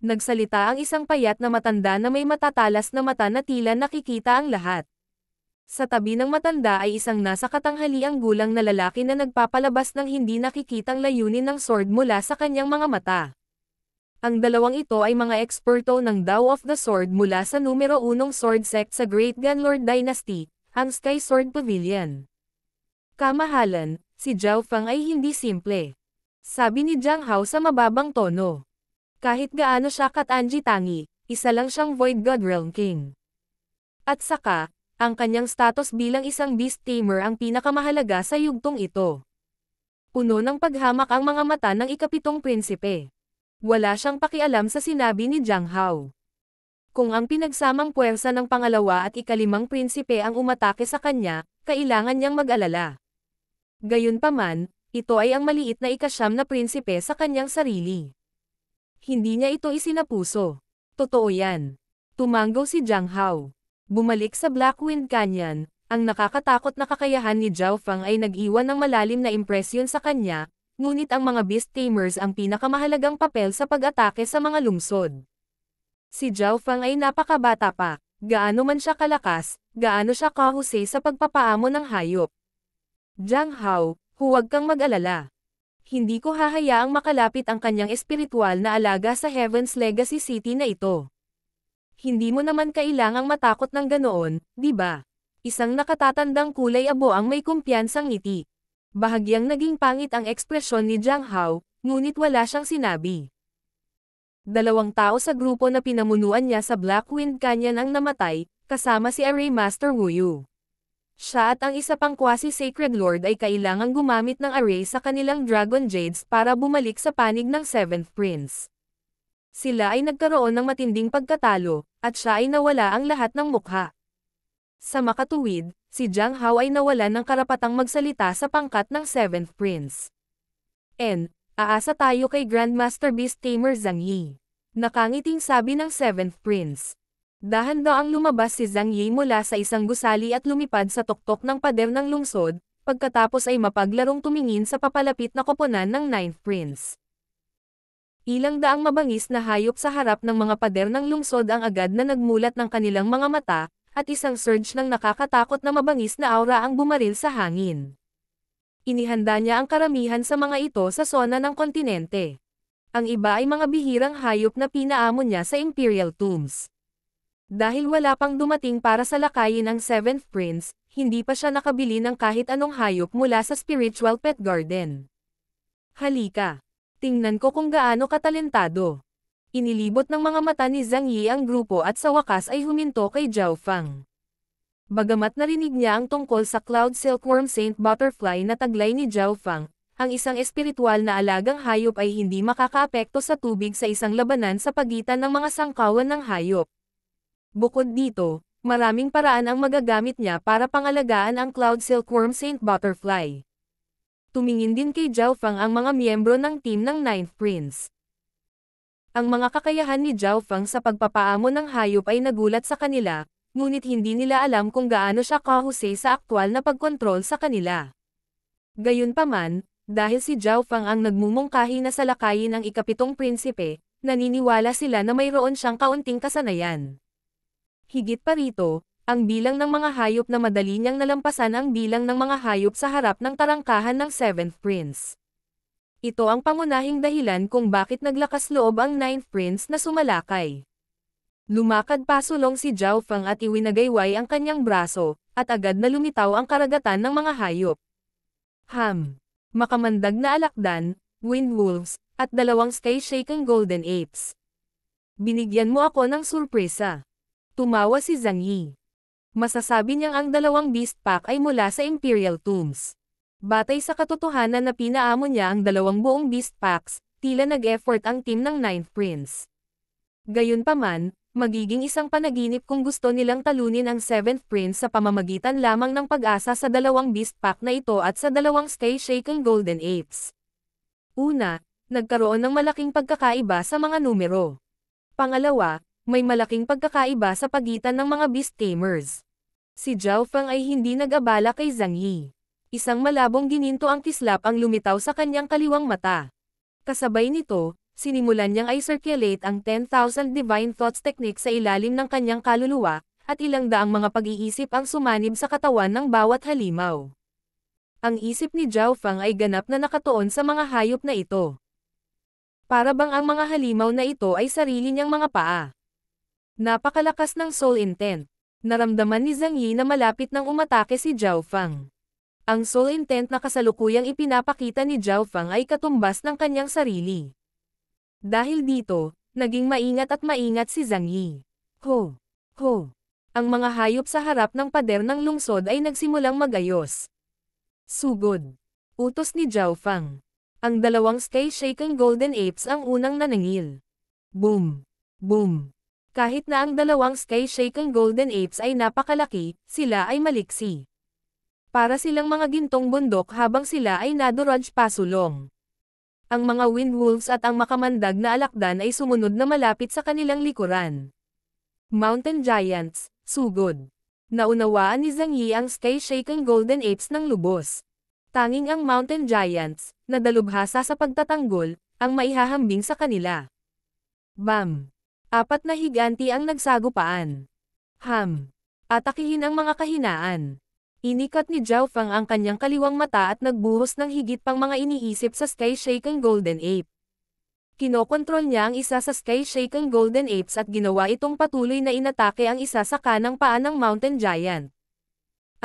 Nagsalita ang isang payat na matanda na may matatalas na mata na tila nakikita ang lahat. Sa tabi ng matanda ay isang nasa katanghaliang gulang na lalaki na nagpapalabas ng hindi nakikitang layunin ng sword mula sa kanyang mga mata. Ang dalawang ito ay mga eksperto ng Dao of the Sword mula sa numero unong sword sect sa Great Gunlord Dynasty, ang Sky Sword Pavilion. Kamahalan, si Zhao Fang ay hindi simple. Sabi ni Zhang Hao sa mababang tono. Kahit gaano siya katanji tangi, isa lang siyang Void God Realm King. At saka, ang kanyang status bilang isang beast tamer ang pinakamahalaga sa yugtong ito. Puno ng paghamak ang mga mata ng ikapitong prinsipe. Wala siyang pakialam sa sinabi ni Zhang Hao. Kung ang pinagsamang puwersa ng pangalawa at ikalimang prinsipe ang umatake sa kanya, kailangan niyang mag-alala. Gayunpaman, ito ay ang maliit na ikasyam na prinsipe sa kanyang sarili. Hindi niya ito isinapuso. Totoo yan. Tumanggaw si Jiang Hao. Bumalik sa Blackwind Canyon, ang nakakatakot na kakayahan ni Zhao Fang ay nag-iwan ng malalim na impresyon sa kanya, ngunit ang mga beast tamers ang pinakamahalagang papel sa pag-atake sa mga lungsod. Si Zhao Fang ay napakabata pa, gaano man siya kalakas, gaano siya kahusay sa pagpapaamo ng hayop, Zhang Hao, huwag kang mag-alala. Hindi ko hahayaang makalapit ang kanyang espiritual na alaga sa Heaven's Legacy City na ito. Hindi mo naman kailangang matakot ng ganoon, di ba? Isang nakatatandang kulay abo ang may kumpiyansang ngiti. Bahagyang naging pangit ang ekspresyon ni Zhang Hao, ngunit wala siyang sinabi. Dalawang tao sa grupo na pinamunuan niya sa Black Wind Canyon ang namatay, kasama si Array Master Wuyu. Siya at ang isa pang quasi-sacred lord ay kailangang gumamit ng array sa kanilang Dragon Jades para bumalik sa panig ng 7th Prince. Sila ay nagkaroon ng matinding pagkatalo, at siya ay nawala ang lahat ng mukha. Sa makatuwid, si Jiang Hao ay nawala ng karapatang magsalita sa pangkat ng 7th Prince. N. Aasa tayo kay Grandmaster Beast Tamer Zhang Yi. Nakangiting sabi ng 7th Prince dahan ang lumabas si Zhang Yi mula sa isang gusali at lumipad sa tuktok ng pader ng lungsod, pagkatapos ay mapaglarong tumingin sa papalapit na koponan ng Ninth Prince. Ilang daang mabangis na hayop sa harap ng mga pader ng lungsod ang agad na nagmulat ng kanilang mga mata, at isang surge ng nakakatakot na mabangis na aura ang bumaril sa hangin. Inihanda niya ang karamihan sa mga ito sa sona ng kontinente. Ang iba ay mga bihirang hayop na pinaamo niya sa Imperial Tombs. Dahil wala pang dumating para sa lakayin ang Seventh Prince, hindi pa siya nakabili ng kahit anong hayop mula sa spiritual pet garden. Halika! Tingnan ko kung gaano katalentado. Inilibot ng mga mata ni Zhang Yi ang grupo at sa wakas ay huminto kay Zhao Fang. Bagamat narinig niya ang tungkol sa Cloud Silkworm Saint Butterfly na taglay ni Zhao Fang, ang isang espiritual na alagang hayop ay hindi makakaapekto sa tubig sa isang labanan sa pagitan ng mga sangkawan ng hayop. Bukod dito, maraming paraan ang magagamit niya para pangalagaan ang Cloud Silkworm Saint Butterfly. Tumingin din kay Zhao Fang ang mga miyembro ng team ng Ninth Prince. Ang mga kakayahan ni Zhao Fang sa pagpapaamo ng hayop ay nagulat sa kanila, ngunit hindi nila alam kung gaano siya kahusay sa aktwal na pagkontrol sa kanila. Gayunpaman, dahil si Zhao Fang ang nagmumungkahi na salakayin ang ikapitong prinsipe, naniniwala sila na mayroon siyang kaunting kasanayan. Higit pa rito, ang bilang ng mga hayop na madali niyang nalampasan ang bilang ng mga hayop sa harap ng karangkahan ng 7th Prince. Ito ang pangunahing dahilan kung bakit naglakas loob ang 9th Prince na sumalakay. Lumakad pasulong si Zhao Feng at iwinagayway ang kanyang braso, at agad na lumitaw ang karagatan ng mga hayop. Ham! Makamandag na alakdan, wind wolves, at dalawang sky-shaking golden apes. Binigyan mo ako ng surpresa. Tumawa si Zhang Yi. Masasabi niyang ang dalawang beast pack ay mula sa Imperial Tombs. Batay sa katotohanan na pinaamo niya ang dalawang buong beast packs, tila nag-effort ang team ng Ninth Prince. Gayunpaman, magiging isang panaginip kung gusto nilang talunin ang Seventh Prince sa pamamagitan lamang ng pag-asa sa dalawang beast pack na ito at sa dalawang Stay Shaken Golden Apes. Una, nagkaroon ng malaking pagkakaiba sa mga numero. Pangalawa, may malaking pagkakaiba sa pagitan ng mga beast tamers. Si Zhao Feng ay hindi nag-abala kay Zhang Yi. Isang malabong gininto ang kislap ang lumitaw sa kanyang kaliwang mata. Kasabay nito, sinimulan niyang i-circulate ang 10,000 Divine Thoughts Technique sa ilalim ng kanyang kaluluwa, at ilang daang mga pag-iisip ang sumanib sa katawan ng bawat halimaw. Ang isip ni Zhao Fang ay ganap na nakatuon sa mga hayop na ito. Para bang ang mga halimaw na ito ay sarili niyang mga paa. Napakalakas ng soul intent. Naramdaman ni Zhang Yi na malapit nang umatake si Zhao Fang. Ang soul intent na kasalukuyang ipinapakita ni Zhao Fang ay katumbas ng kanyang sarili. Dahil dito, naging maingat at maingat si Zhang Yi. Ho! Ho! Ang mga hayop sa harap ng pader ng lungsod ay nagsimulang magayos. Sugod! Utos ni Zhao Fang. Ang dalawang sky-shaking golden apes ang unang nanangil. Boom! Boom! Kahit na ang dalawang Sky Shaken Golden Apes ay napakalaki, sila ay maliksi. Para silang mga gintong bundok habang sila ay naduraj pasulong. Ang mga wind wolves at ang makamandag na alakdan ay sumunod na malapit sa kanilang likuran. Mountain Giants, Sugod. Naunawaan ni Zhang Yi ang Sky Shaken Golden Apes ng lubos. Tanging ang Mountain Giants, na dalubhasa sa pagtatanggol, ang maihahambing sa kanila. Bam! Apat na higanti ang nagsagupaan. Ham! Atakihin ang mga kahinaan. Inikat ni Zhao Fang ang kanyang kaliwang mata at nagbuhos ng higit pang mga iniisip sa Sky Shaken Golden Ape. Kinokontrol niya ang isa sa Sky Shaken Golden Apes at ginawa itong patuloy na inatake ang isa sa kanang paa ng Mountain Giant.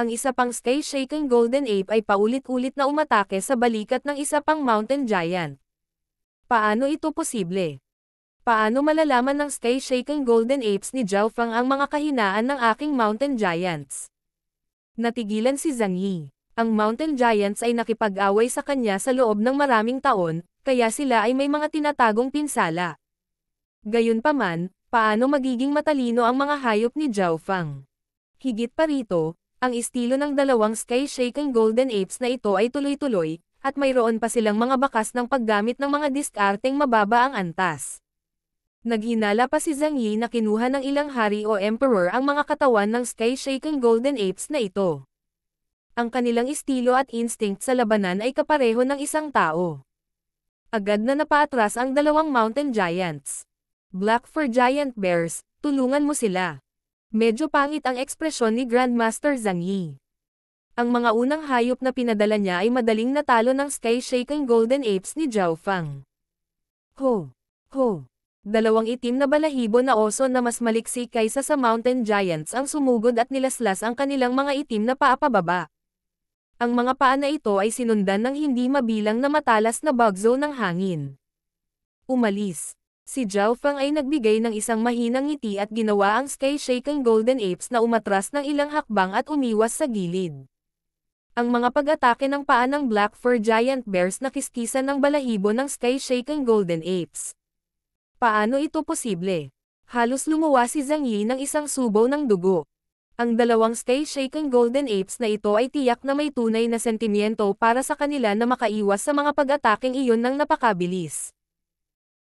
Ang isa pang Sky Shaken Golden Ape ay paulit-ulit na umatake sa balikat ng isa pang Mountain Giant. Paano ito posible? Paano malalaman ng Stay Shaking Golden Apes ni Zhao Fang ang mga kahinaan ng aking Mountain Giants? Natigilan si Zhang Yi. Ang Mountain Giants ay nakipag-away sa kanya sa loob ng maraming taon, kaya sila ay may mga tinatagong pinsala. Gayunpaman, paano magiging matalino ang mga hayop ni Zhao Fang? Higit pa rito, ang estilo ng dalawang Sky Shaking Golden Apes na ito ay tuloy-tuloy, at mayroon pa silang mga bakas ng paggamit ng mga diskarteng mababa ang antas. Naghinala pa si Zhang Yi na kinuha ng ilang hari o emperor ang mga katawan ng sky-shaking golden apes na ito. Ang kanilang estilo at instinct sa labanan ay kapareho ng isang tao. Agad na napaatras ang dalawang mountain giants. Black for giant bears, tulungan mo sila. Medyo pangit ang ekspresyon ni Grandmaster Zhang Yi. Ang mga unang hayop na pinadala niya ay madaling natalo ng sky-shaking golden apes ni Zhao Fang. Ho! Ho! dalawang itim na balahibo na oso na mas maliksi kaysa sa mountain giants ang sumugod at nilaslas ang kanilang mga itim na paa pababa. Ang mga paa na ito ay sinundan ng hindi mabilang na matalas na bagzo ng hangin. Umalis. Si Zhao Fang ay nagbigay ng isang mahinang ngiti at ginawa ang Sky shaking Golden Apes na umatras ng ilang hakbang at umiwas sa gilid. Ang mga pag-atake ng paa ng Black Fur Giant Bears na kiskisan ng balahibo ng Sky shaking Golden Apes. Paano ito posible? Halos lumuwa si Zhang Yi ng isang subo ng dugo. Ang dalawang stay-shaken golden apes na ito ay tiyak na may tunay na sentimiento para sa kanila na makaiwas sa mga pag-ataking iyon ng napakabilis.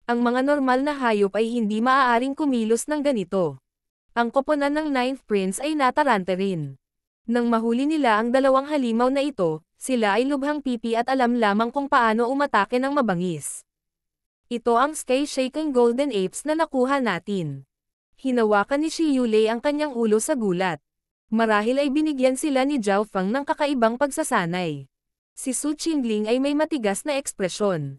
Ang mga normal na hayop ay hindi maaaring kumilos ng ganito. Ang koponan ng Ninth Prince ay nataranta rin. Nang mahuli nila ang dalawang halimaw na ito, sila ay lubhang pipi at alam lamang kung paano umatake ng mabangis. Ito ang sky-shaking golden apes na nakuha natin. Hinawakan ni Shi Yulei ang kanyang ulo sa gulat. Marahil ay binigyan sila ni Zhao Fang ng kakaibang pagsasanay. Si Su Qingling ay may matigas na ekspresyon.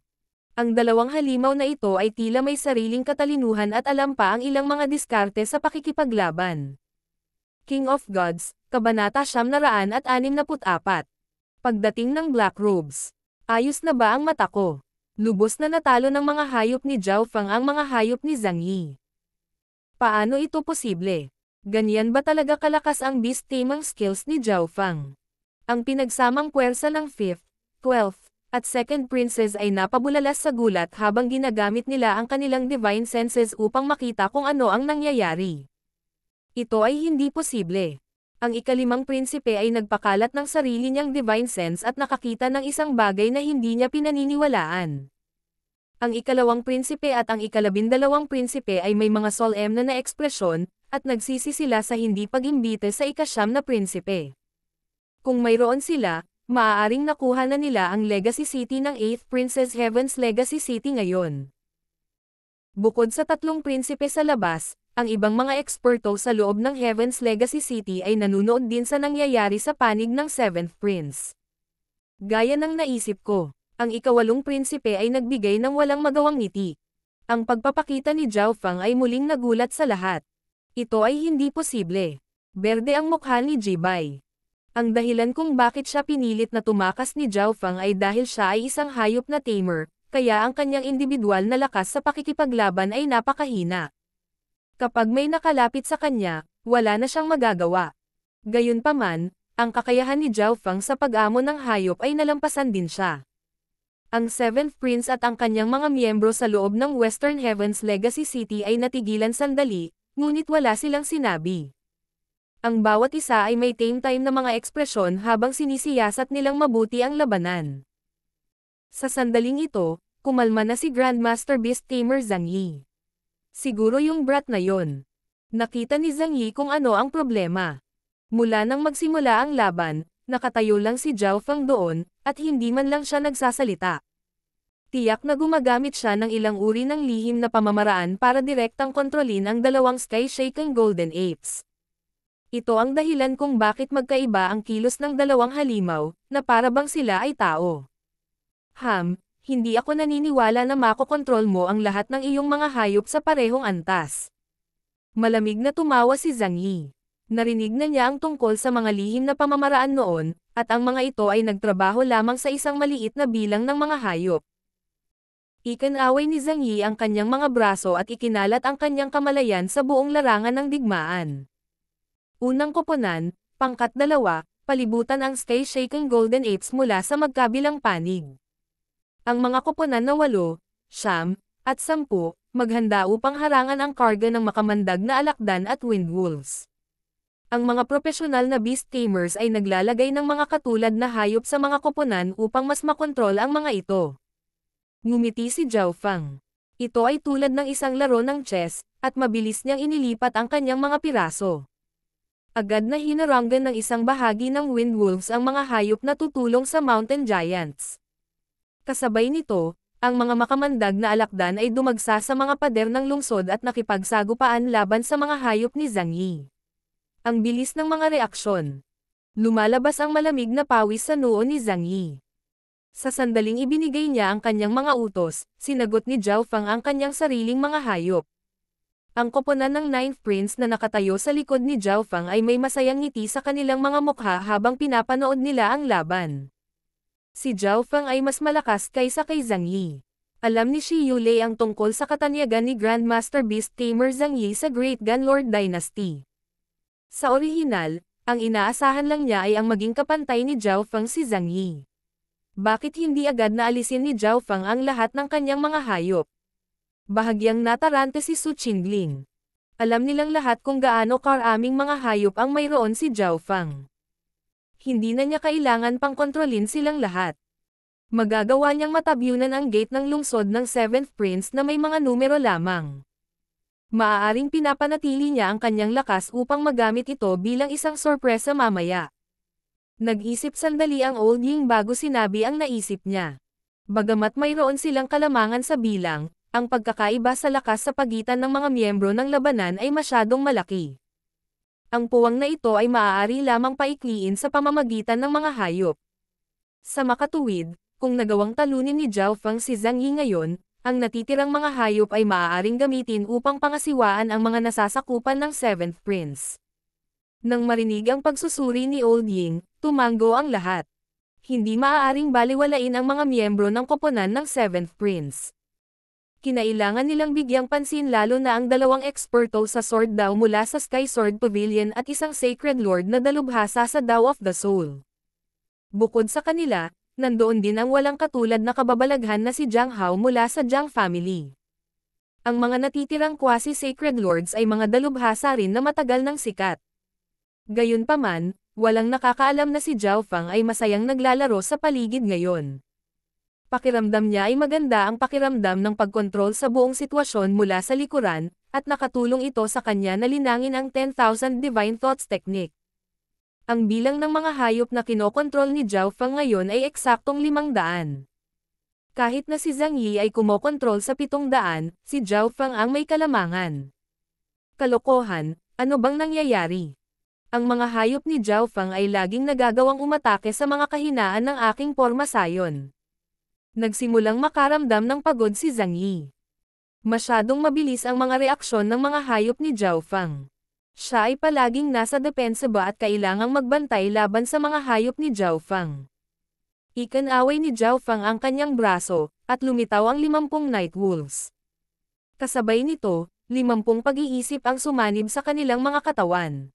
Ang dalawang halimaw na ito ay tila may sariling katalinuhan at alam pa ang ilang mga diskarte sa pakikipaglaban. King of Gods, Kabanata Siyam at Anim Pagdating ng Black Robes, ayos na ba ang mata ko? Lubos na natalo ng mga hayop ni Zhao Fang ang mga hayop ni Zhang Yi. Paano ito posible? Ganyan ba talaga kalakas ang beast taming skills ni Zhao Fang? Ang pinagsamang puwersa ng 5th, 12th, at 2nd Princess ay napabulalas sa gulat habang ginagamit nila ang kanilang divine senses upang makita kung ano ang nangyayari. Ito ay hindi posible. Ang ikalimang prinsipe ay nagpakalat ng sarili niyang divine sense at nakakita ng isang bagay na hindi niya pinaniniwalaan. Ang ikalawang prinsipe at ang ikalabindalawang prinsipe ay may mga solemn na na-ekspresyon, at nagsisi sila sa hindi pag-imbite sa ikasyam na prinsipe. Kung mayroon sila, maaaring nakuha na nila ang Legacy City ng 8th Princess Heaven's Legacy City ngayon. Bukod sa tatlong prinsipe sa labas, ang ibang mga eksperto sa loob ng Heaven's Legacy City ay nanunood din sa nangyayari sa panig ng Seventh Prince. Gaya ng naisip ko, ang ikawalong prinsipe ay nagbigay ng walang magawang ngiti. Ang pagpapakita ni Zhao Fang ay muling nagulat sa lahat. Ito ay hindi posible. Berde ang mukha ni Jibai. Ang dahilan kung bakit siya pinilit na tumakas ni Zhao Fang ay dahil siya ay isang hayop na tamer, kaya ang kanyang individual na lakas sa pakikipaglaban ay napakahina. Kapag may nakalapit sa kanya, wala na siyang magagawa. Gayunpaman, ang kakayahan ni Zhao Fang sa pag-amon ng hayop ay nalampasan din siya. Ang Seventh Prince at ang kanyang mga miyembro sa loob ng Western Heavens Legacy City ay natigilan sandali, ngunit wala silang sinabi. Ang bawat isa ay may tame-time na mga ekspresyon habang sinisiyasat nilang mabuti ang labanan. Sa sandaling ito, kumalma na si Grandmaster Beast Tamer Zhang Yi. Siguro yung brat na yon. Nakita ni Zhang Yi kung ano ang problema. Mula nang magsimula ang laban, nakatayo lang si Zhao Fang doon, at hindi man lang siya nagsasalita. Tiyak na gumagamit siya ng ilang uri ng lihim na pamamaraan para direktang kontrolin ang dalawang Sky Shaken Golden Apes. Ito ang dahilan kung bakit magkaiba ang kilos ng dalawang halimaw, na para bang sila ay tao. Ham, hindi ako naniniwala na makokontrol mo ang lahat ng iyong mga hayop sa parehong antas. Malamig na tumawa si Zhang Yi. Narinig na niya ang tungkol sa mga lihim na pamamaraan noon, at ang mga ito ay nagtrabaho lamang sa isang maliit na bilang ng mga hayop. Ikinaway ni Zhang Yi ang kanyang mga braso at ikinalat ang kanyang kamalayan sa buong larangan ng digmaan. Unang koponan, pangkat dalawa, palibutan ang Sky shaking Golden Apes mula sa magkabilang panig. Ang mga koponan na walo, siyam, at sampu, maghanda upang harangan ang karga ng makamandag na alakdan at wind wolves. Ang mga profesional na beast tamers ay naglalagay ng mga katulad na hayop sa mga koponan upang mas makontrol ang mga ito. Ngumiti si Zhao Fang. Ito ay tulad ng isang laro ng chess, at mabilis niyang inilipat ang kanyang mga piraso. Agad na hinaranggan ng isang bahagi ng wind wolves ang mga hayop na tutulong sa Mountain Giants. Kasabay nito, ang mga makamandag na alakdan ay dumagsa sa mga pader ng lungsod at nakipagsagupaan laban sa mga hayop ni Zhang Yi. Ang bilis ng mga reaksyon. Lumalabas ang malamig na pawis sa noo ni Zhang Yi. Sa sandaling ibinigay niya ang kanyang mga utos, sinagot ni Zhao Fang ang kanyang sariling mga hayop. Ang koponan ng Ninth Prince na nakatayo sa likod ni Zhao Fang ay may masayang ngiti sa kanilang mga mukha habang pinapanood nila ang laban si Zhao Feng ay mas malakas kaysa kay Zhang Yi. Alam ni Shi Yule ang tungkol sa katanyagan ni Grandmaster Beast Tamer Zhang Yi sa Great Gunlord Dynasty. Sa orihinal, ang inaasahan lang niya ay ang maging kapantay ni Zhao Feng si Zhang Yi. Bakit hindi agad na alisin ni Zhao Feng ang lahat ng kanyang mga hayop? Bahagyang natarante si Su Qingling. Alam nilang lahat kung gaano karaming mga hayop ang mayroon si Zhao Feng hindi na niya kailangan pang kontrolin silang lahat. Magagawa niyang matabyunan ang gate ng lungsod ng Seventh Prince na may mga numero lamang. Maaaring pinapanatili niya ang kanyang lakas upang magamit ito bilang isang sorpresa mamaya. Nag-isip sandali ang Old Ying bago sinabi ang naisip niya. Bagamat mayroon silang kalamangan sa bilang, ang pagkakaiba sa lakas sa pagitan ng mga miyembro ng labanan ay masyadong malaki. Ang puwang na ito ay maaari lamang paikliin sa pamamagitan ng mga hayop. Sa makatuwid, kung nagawang talunin ni Zhao Feng si Zhang Yi ngayon, ang natitirang mga hayop ay maaaring gamitin upang pangasiwaan ang mga nasasakupan ng Seventh Prince. Nang marinig ang pagsusuri ni Old Ying, tumango ang lahat. Hindi maaaring baliwalain ang mga miyembro ng koponan ng Seventh Prince kinailangan nilang bigyang pansin lalo na ang dalawang eksperto sa sword daw mula sa Sky Sword Pavilion at isang Sacred Lord na dalubhasa sa Dao of the Soul. Bukod sa kanila, nandoon din ang walang katulad na kababalaghan na si Jiang Hao mula sa Jiang family. Ang mga natitirang quasi-sacred lords ay mga dalubhasa rin na matagal ng sikat. Gayunpaman, walang nakakaalam na si Zhao Fang ay masayang naglalaro sa paligid ngayon. Pakiramdam niya ay maganda ang pakiramdam ng pagkontrol sa buong sitwasyon mula sa likuran, at nakatulong ito sa kanya na linangin ang 10,000 Divine Thoughts Technique. Ang bilang ng mga hayop na kinokontrol ni Zhao Fang ngayon ay eksaktong 500. Kahit na si Zhang Yi ay kumokontrol sa 700, si Zhao Fang ang may kalamangan. Kalokohan, ano bang nangyayari? Ang mga hayop ni Zhao Fang ay laging nagagawang umatake sa mga kahinaan ng aking porma sayon nagsimulang makaramdam ng pagod si Zhang Yi. Masyadong mabilis ang mga reaksyon ng mga hayop ni Zhao Fang. Siya ay palaging nasa depensa ba at kailangang magbantay laban sa mga hayop ni Zhao Fang. Ikanaway ni Zhao Fang ang kanyang braso, at lumitaw ang limampung night wolves. Kasabay nito, limampung pag-iisip ang sumanib sa kanilang mga katawan.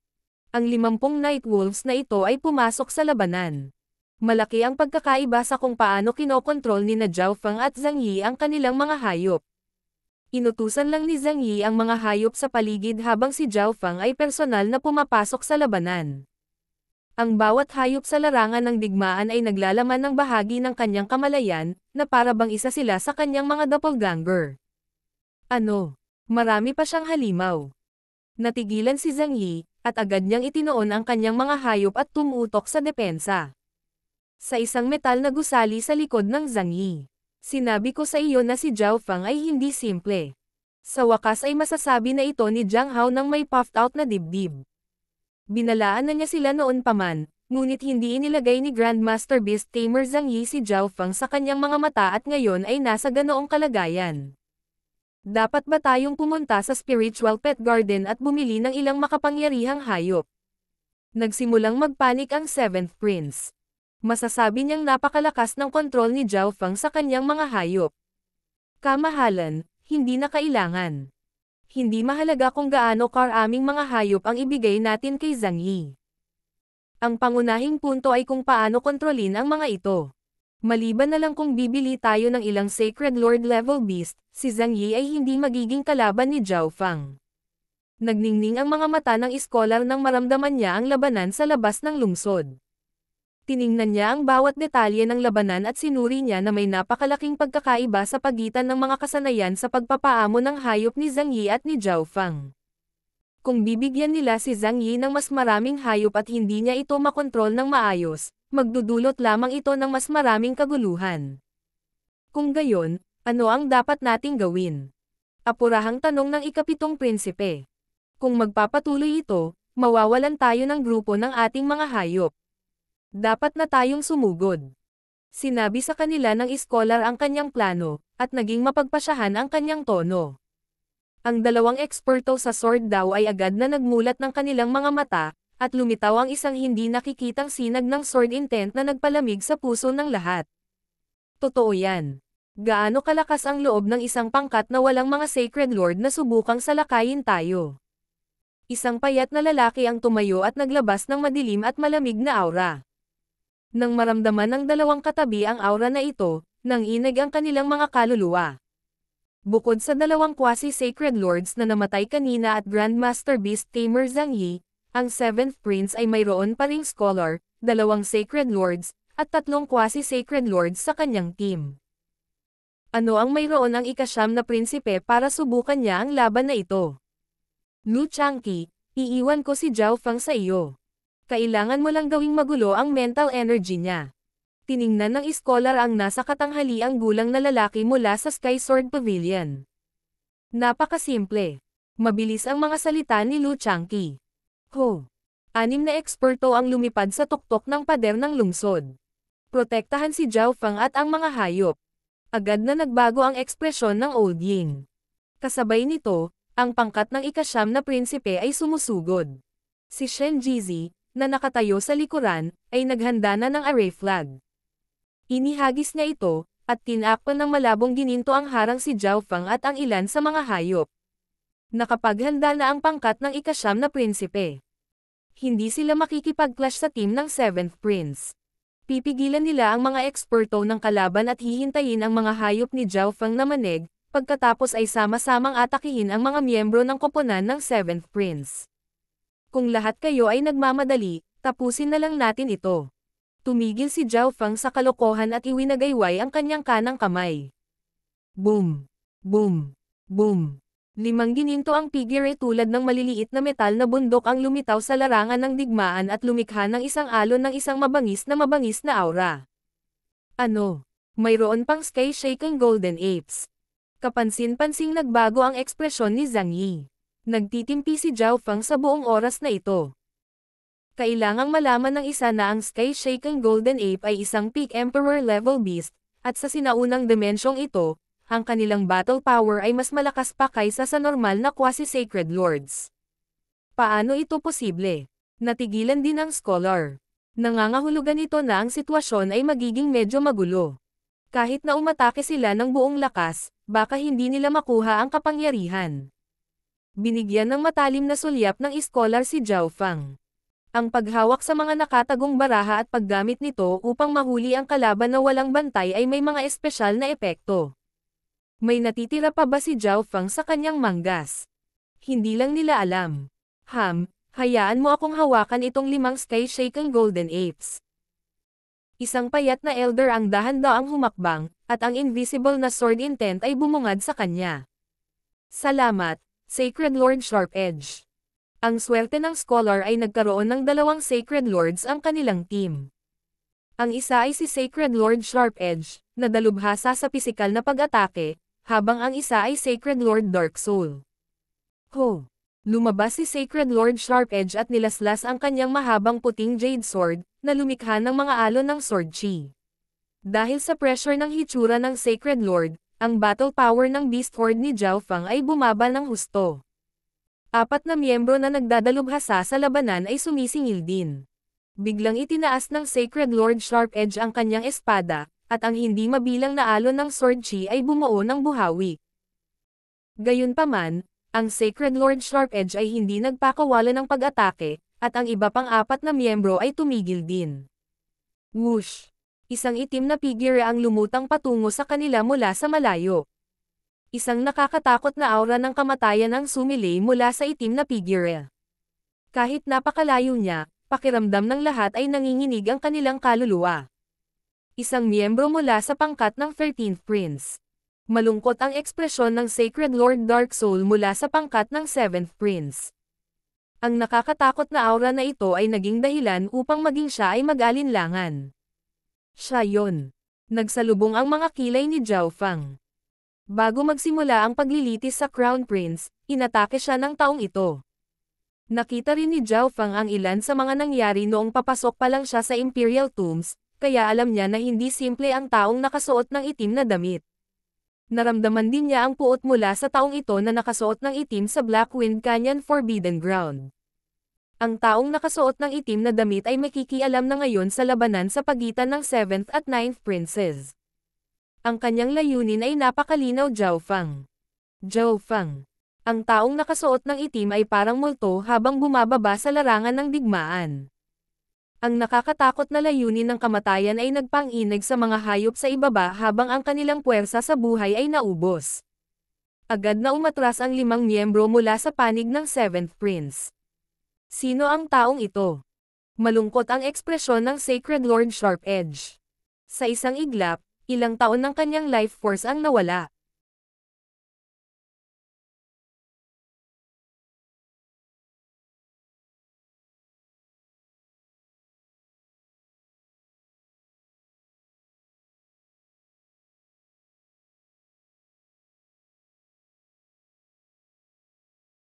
Ang limampung night wolves na ito ay pumasok sa labanan. Malaki ang pagkakaiba sa kung paano kinokontrol ni na Zhao Feng at Zhang Yi ang kanilang mga hayop. Inutusan lang ni Zhang Yi ang mga hayop sa paligid habang si Zhao Feng ay personal na pumapasok sa labanan. Ang bawat hayop sa larangan ng digmaan ay naglalaman ng bahagi ng kanyang kamalayan, na para bang isa sila sa kanyang mga doppelganger. Ano? Marami pa siyang halimaw. Natigilan si Zhang Yi, at agad niyang itinoon ang kanyang mga hayop at tumutok sa depensa sa isang metal na gusali sa likod ng zangyi. Sinabi ko sa iyo na si Zhao Fang ay hindi simple. Sa wakas ay masasabi na ito ni Zhang Hao nang may puffed out na dibdib. Binalaan na niya sila noon paman, ngunit hindi inilagay ni Grandmaster Beast Tamer Zhang Yi si Zhao Fang sa kanyang mga mata at ngayon ay nasa ganoong kalagayan. Dapat ba tayong pumunta sa spiritual pet garden at bumili ng ilang makapangyarihang hayop? Nagsimulang magpanik ang Seventh Prince masasabi niyang napakalakas ng kontrol ni Zhao Fang sa kanyang mga hayop. Kamahalan, hindi na kailangan. Hindi mahalaga kung gaano karaming mga hayop ang ibigay natin kay Zhang Yi. Ang pangunahing punto ay kung paano kontrolin ang mga ito. Maliban na lang kung bibili tayo ng ilang Sacred Lord level beast, si Zhang Yi ay hindi magiging kalaban ni Zhao Fang. Nagningning ang mga mata ng iskolar nang maramdaman niya ang labanan sa labas ng lungsod. Tiningnan niya ang bawat detalye ng labanan at sinuri niya na may napakalaking pagkakaiba sa pagitan ng mga kasanayan sa pagpapaamo ng hayop ni Zhang Yi at ni Zhao Fang. Kung bibigyan nila si Zhang Yi ng mas maraming hayop at hindi niya ito makontrol ng maayos, magdudulot lamang ito ng mas maraming kaguluhan. Kung gayon, ano ang dapat nating gawin? Apurahang tanong ng ikapitong prinsipe. Kung magpapatuloy ito, mawawalan tayo ng grupo ng ating mga hayop. Dapat na tayong sumugod. Sinabi sa kanila ng iskolar ang kanyang plano, at naging mapagpasyahan ang kanyang tono. Ang dalawang eksperto sa sword daw ay agad na nagmulat ng kanilang mga mata, at lumitaw ang isang hindi nakikitang sinag ng sword intent na nagpalamig sa puso ng lahat. Totoo yan. Gaano kalakas ang loob ng isang pangkat na walang mga sacred lord na subukang salakayin tayo. Isang payat na lalaki ang tumayo at naglabas ng madilim at malamig na aura. Nang maramdaman ng dalawang katabi ang aura na ito, nang inag ang kanilang mga kaluluwa. Bukod sa dalawang quasi-sacred lords na namatay kanina at Grandmaster Beast Tamer Zhang Yi, ang Seventh Prince ay mayroon pa ring scholar, dalawang sacred lords, at tatlong quasi-sacred lords sa kanyang team. Ano ang mayroon ang ikasyam na prinsipe para subukan niya ang laban na ito? Lu Changqi, iiwan ko si Zhao Fang sa iyo. Kailangan mo lang gawing magulo ang mental energy niya. Tiningnan ng iskolar ang nasa katanghali ang gulang na lalaki mula sa Sky Sword Pavilion. Napakasimple. Mabilis ang mga salita ni Lu Changqi. Ho! Anim na eksperto ang lumipad sa tuktok ng pader ng lungsod. Protektahan si Zhao Fang at ang mga hayop. Agad na nagbago ang ekspresyon ng Old Ying. Kasabay nito, ang pangkat ng ikasyam na prinsipe ay sumusugod. Si Shen Jizi, na nakatayo sa likuran, ay naghanda na ng array flag. Inihagis niya ito, at tinakpan ng malabong gininto ang harang si Zhao Fang at ang ilan sa mga hayop. Nakapaghanda na ang pangkat ng ikasyam na prinsipe. Hindi sila makikipag-clash sa team ng 7th Prince. Pipigilan nila ang mga eksperto ng kalaban at hihintayin ang mga hayop ni Zhao Fang na manig, pagkatapos ay sama-samang atakihin ang mga miyembro ng koponan ng 7th Prince. Kung lahat kayo ay nagmamadali, tapusin na lang natin ito. Tumigil si Zhao Fang sa kalokohan at iwinagayway ang kanyang kanang kamay. Boom! Boom! Boom! Limang gininto ang figure tulad ng maliliit na metal na bundok ang lumitaw sa larangan ng digmaan at lumikha ng isang alon ng isang mabangis na mabangis na aura. Ano? Mayroon pang sky-shaking golden apes. Kapansin-pansing nagbago ang ekspresyon ni Zhang Yi. Nagtitimpi si Zhao Fang sa buong oras na ito. Kailangang malaman ng isa na ang Sky Shaken Golden Ape ay isang Peak Emperor level beast, at sa sinaunang dimensyong ito, ang kanilang battle power ay mas malakas pa kaysa sa normal na quasi-sacred lords. Paano ito posible? Natigilan din ang scholar. Nangangahulugan ito na ang sitwasyon ay magiging medyo magulo. Kahit na umatake sila ng buong lakas, baka hindi nila makuha ang kapangyarihan. Binigyan ng matalim na sulyap ng iskolar si Zhao Fang. Ang paghawak sa mga nakatagong baraha at paggamit nito upang mahuli ang kalaban na walang bantay ay may mga espesyal na epekto. May natitira pa ba si Zhao Fang sa kanyang manggas? Hindi lang nila alam. Ham, hayaan mo akong hawakan itong limang sky shaken golden apes. Isang payat na elder ang dahan-daang humakbang, at ang invisible na sword intent ay bumungad sa kanya. Salamat, Sacred Lord Sharp Edge. Ang swerte ng scholar ay nagkaroon ng dalawang Sacred Lords ang kanilang team. Ang isa ay si Sacred Lord Sharp Edge, na dalubhasa sa pisikal na pag-atake, habang ang isa ay Sacred Lord Dark Soul. Ho! Lumabas si Sacred Lord Sharp Edge at nilaslas ang kanyang mahabang puting jade sword, na lumikha ng mga alon ng sword chi. Dahil sa pressure ng hitsura ng Sacred Lord, ang battle power ng Beast Horde ni Zhao Fang ay bumaba ng husto. Apat na miyembro na nagdadalubhasa sa labanan ay sumisingil din. Biglang itinaas ng Sacred Lord Sharp Edge ang kanyang espada, at ang hindi mabilang na alon ng Sword Chi ay bumuo ng buhawi. Gayunpaman, ang Sacred Lord Sharp Edge ay hindi nagpakawala ng pag-atake, at ang iba pang apat na miyembro ay tumigil din. Whoosh! Isang itim na figure ang lumutang patungo sa kanila mula sa malayo. Isang nakakatakot na aura ng kamatayan ang sumilay mula sa itim na figure. Kahit napakalayo niya, pakiramdam ng lahat ay nanginginig ang kanilang kaluluwa. Isang miyembro mula sa pangkat ng 13th Prince. Malungkot ang ekspresyon ng Sacred Lord Dark Soul mula sa pangkat ng 7th Prince. Ang nakakatakot na aura na ito ay naging dahilan upang maging siya ay mag-alinlangan. Siya yon. Nagsalubong ang mga kilay ni Zhao Fang. Bago magsimula ang paglilitis sa Crown Prince, inatake siya ng taong ito. Nakita rin ni Zhao Fang ang ilan sa mga nangyari noong papasok pa lang siya sa Imperial Tombs, kaya alam niya na hindi simple ang taong nakasuot ng itim na damit. Naramdaman din niya ang puot mula sa taong ito na nakasuot ng itim sa Black Wind Canyon Forbidden Ground ang taong nakasuot ng itim na damit ay makikialam na ngayon sa labanan sa pagitan ng 7th at 9th princes. Ang kanyang layunin ay napakalinaw Zhao Fang. Zhao Fang. Ang taong nakasuot ng itim ay parang multo habang bumababa sa larangan ng digmaan. Ang nakakatakot na layunin ng kamatayan ay nagpanginig sa mga hayop sa ibaba habang ang kanilang puwersa sa buhay ay naubos. Agad na umatras ang limang miyembro mula sa panig ng 7th prince. Sino ang taong ito? Malungkot ang ekspresyon ng Sacred Lord Sharp Edge. Sa isang iglap, ilang taon ng kanyang life force ang nawala.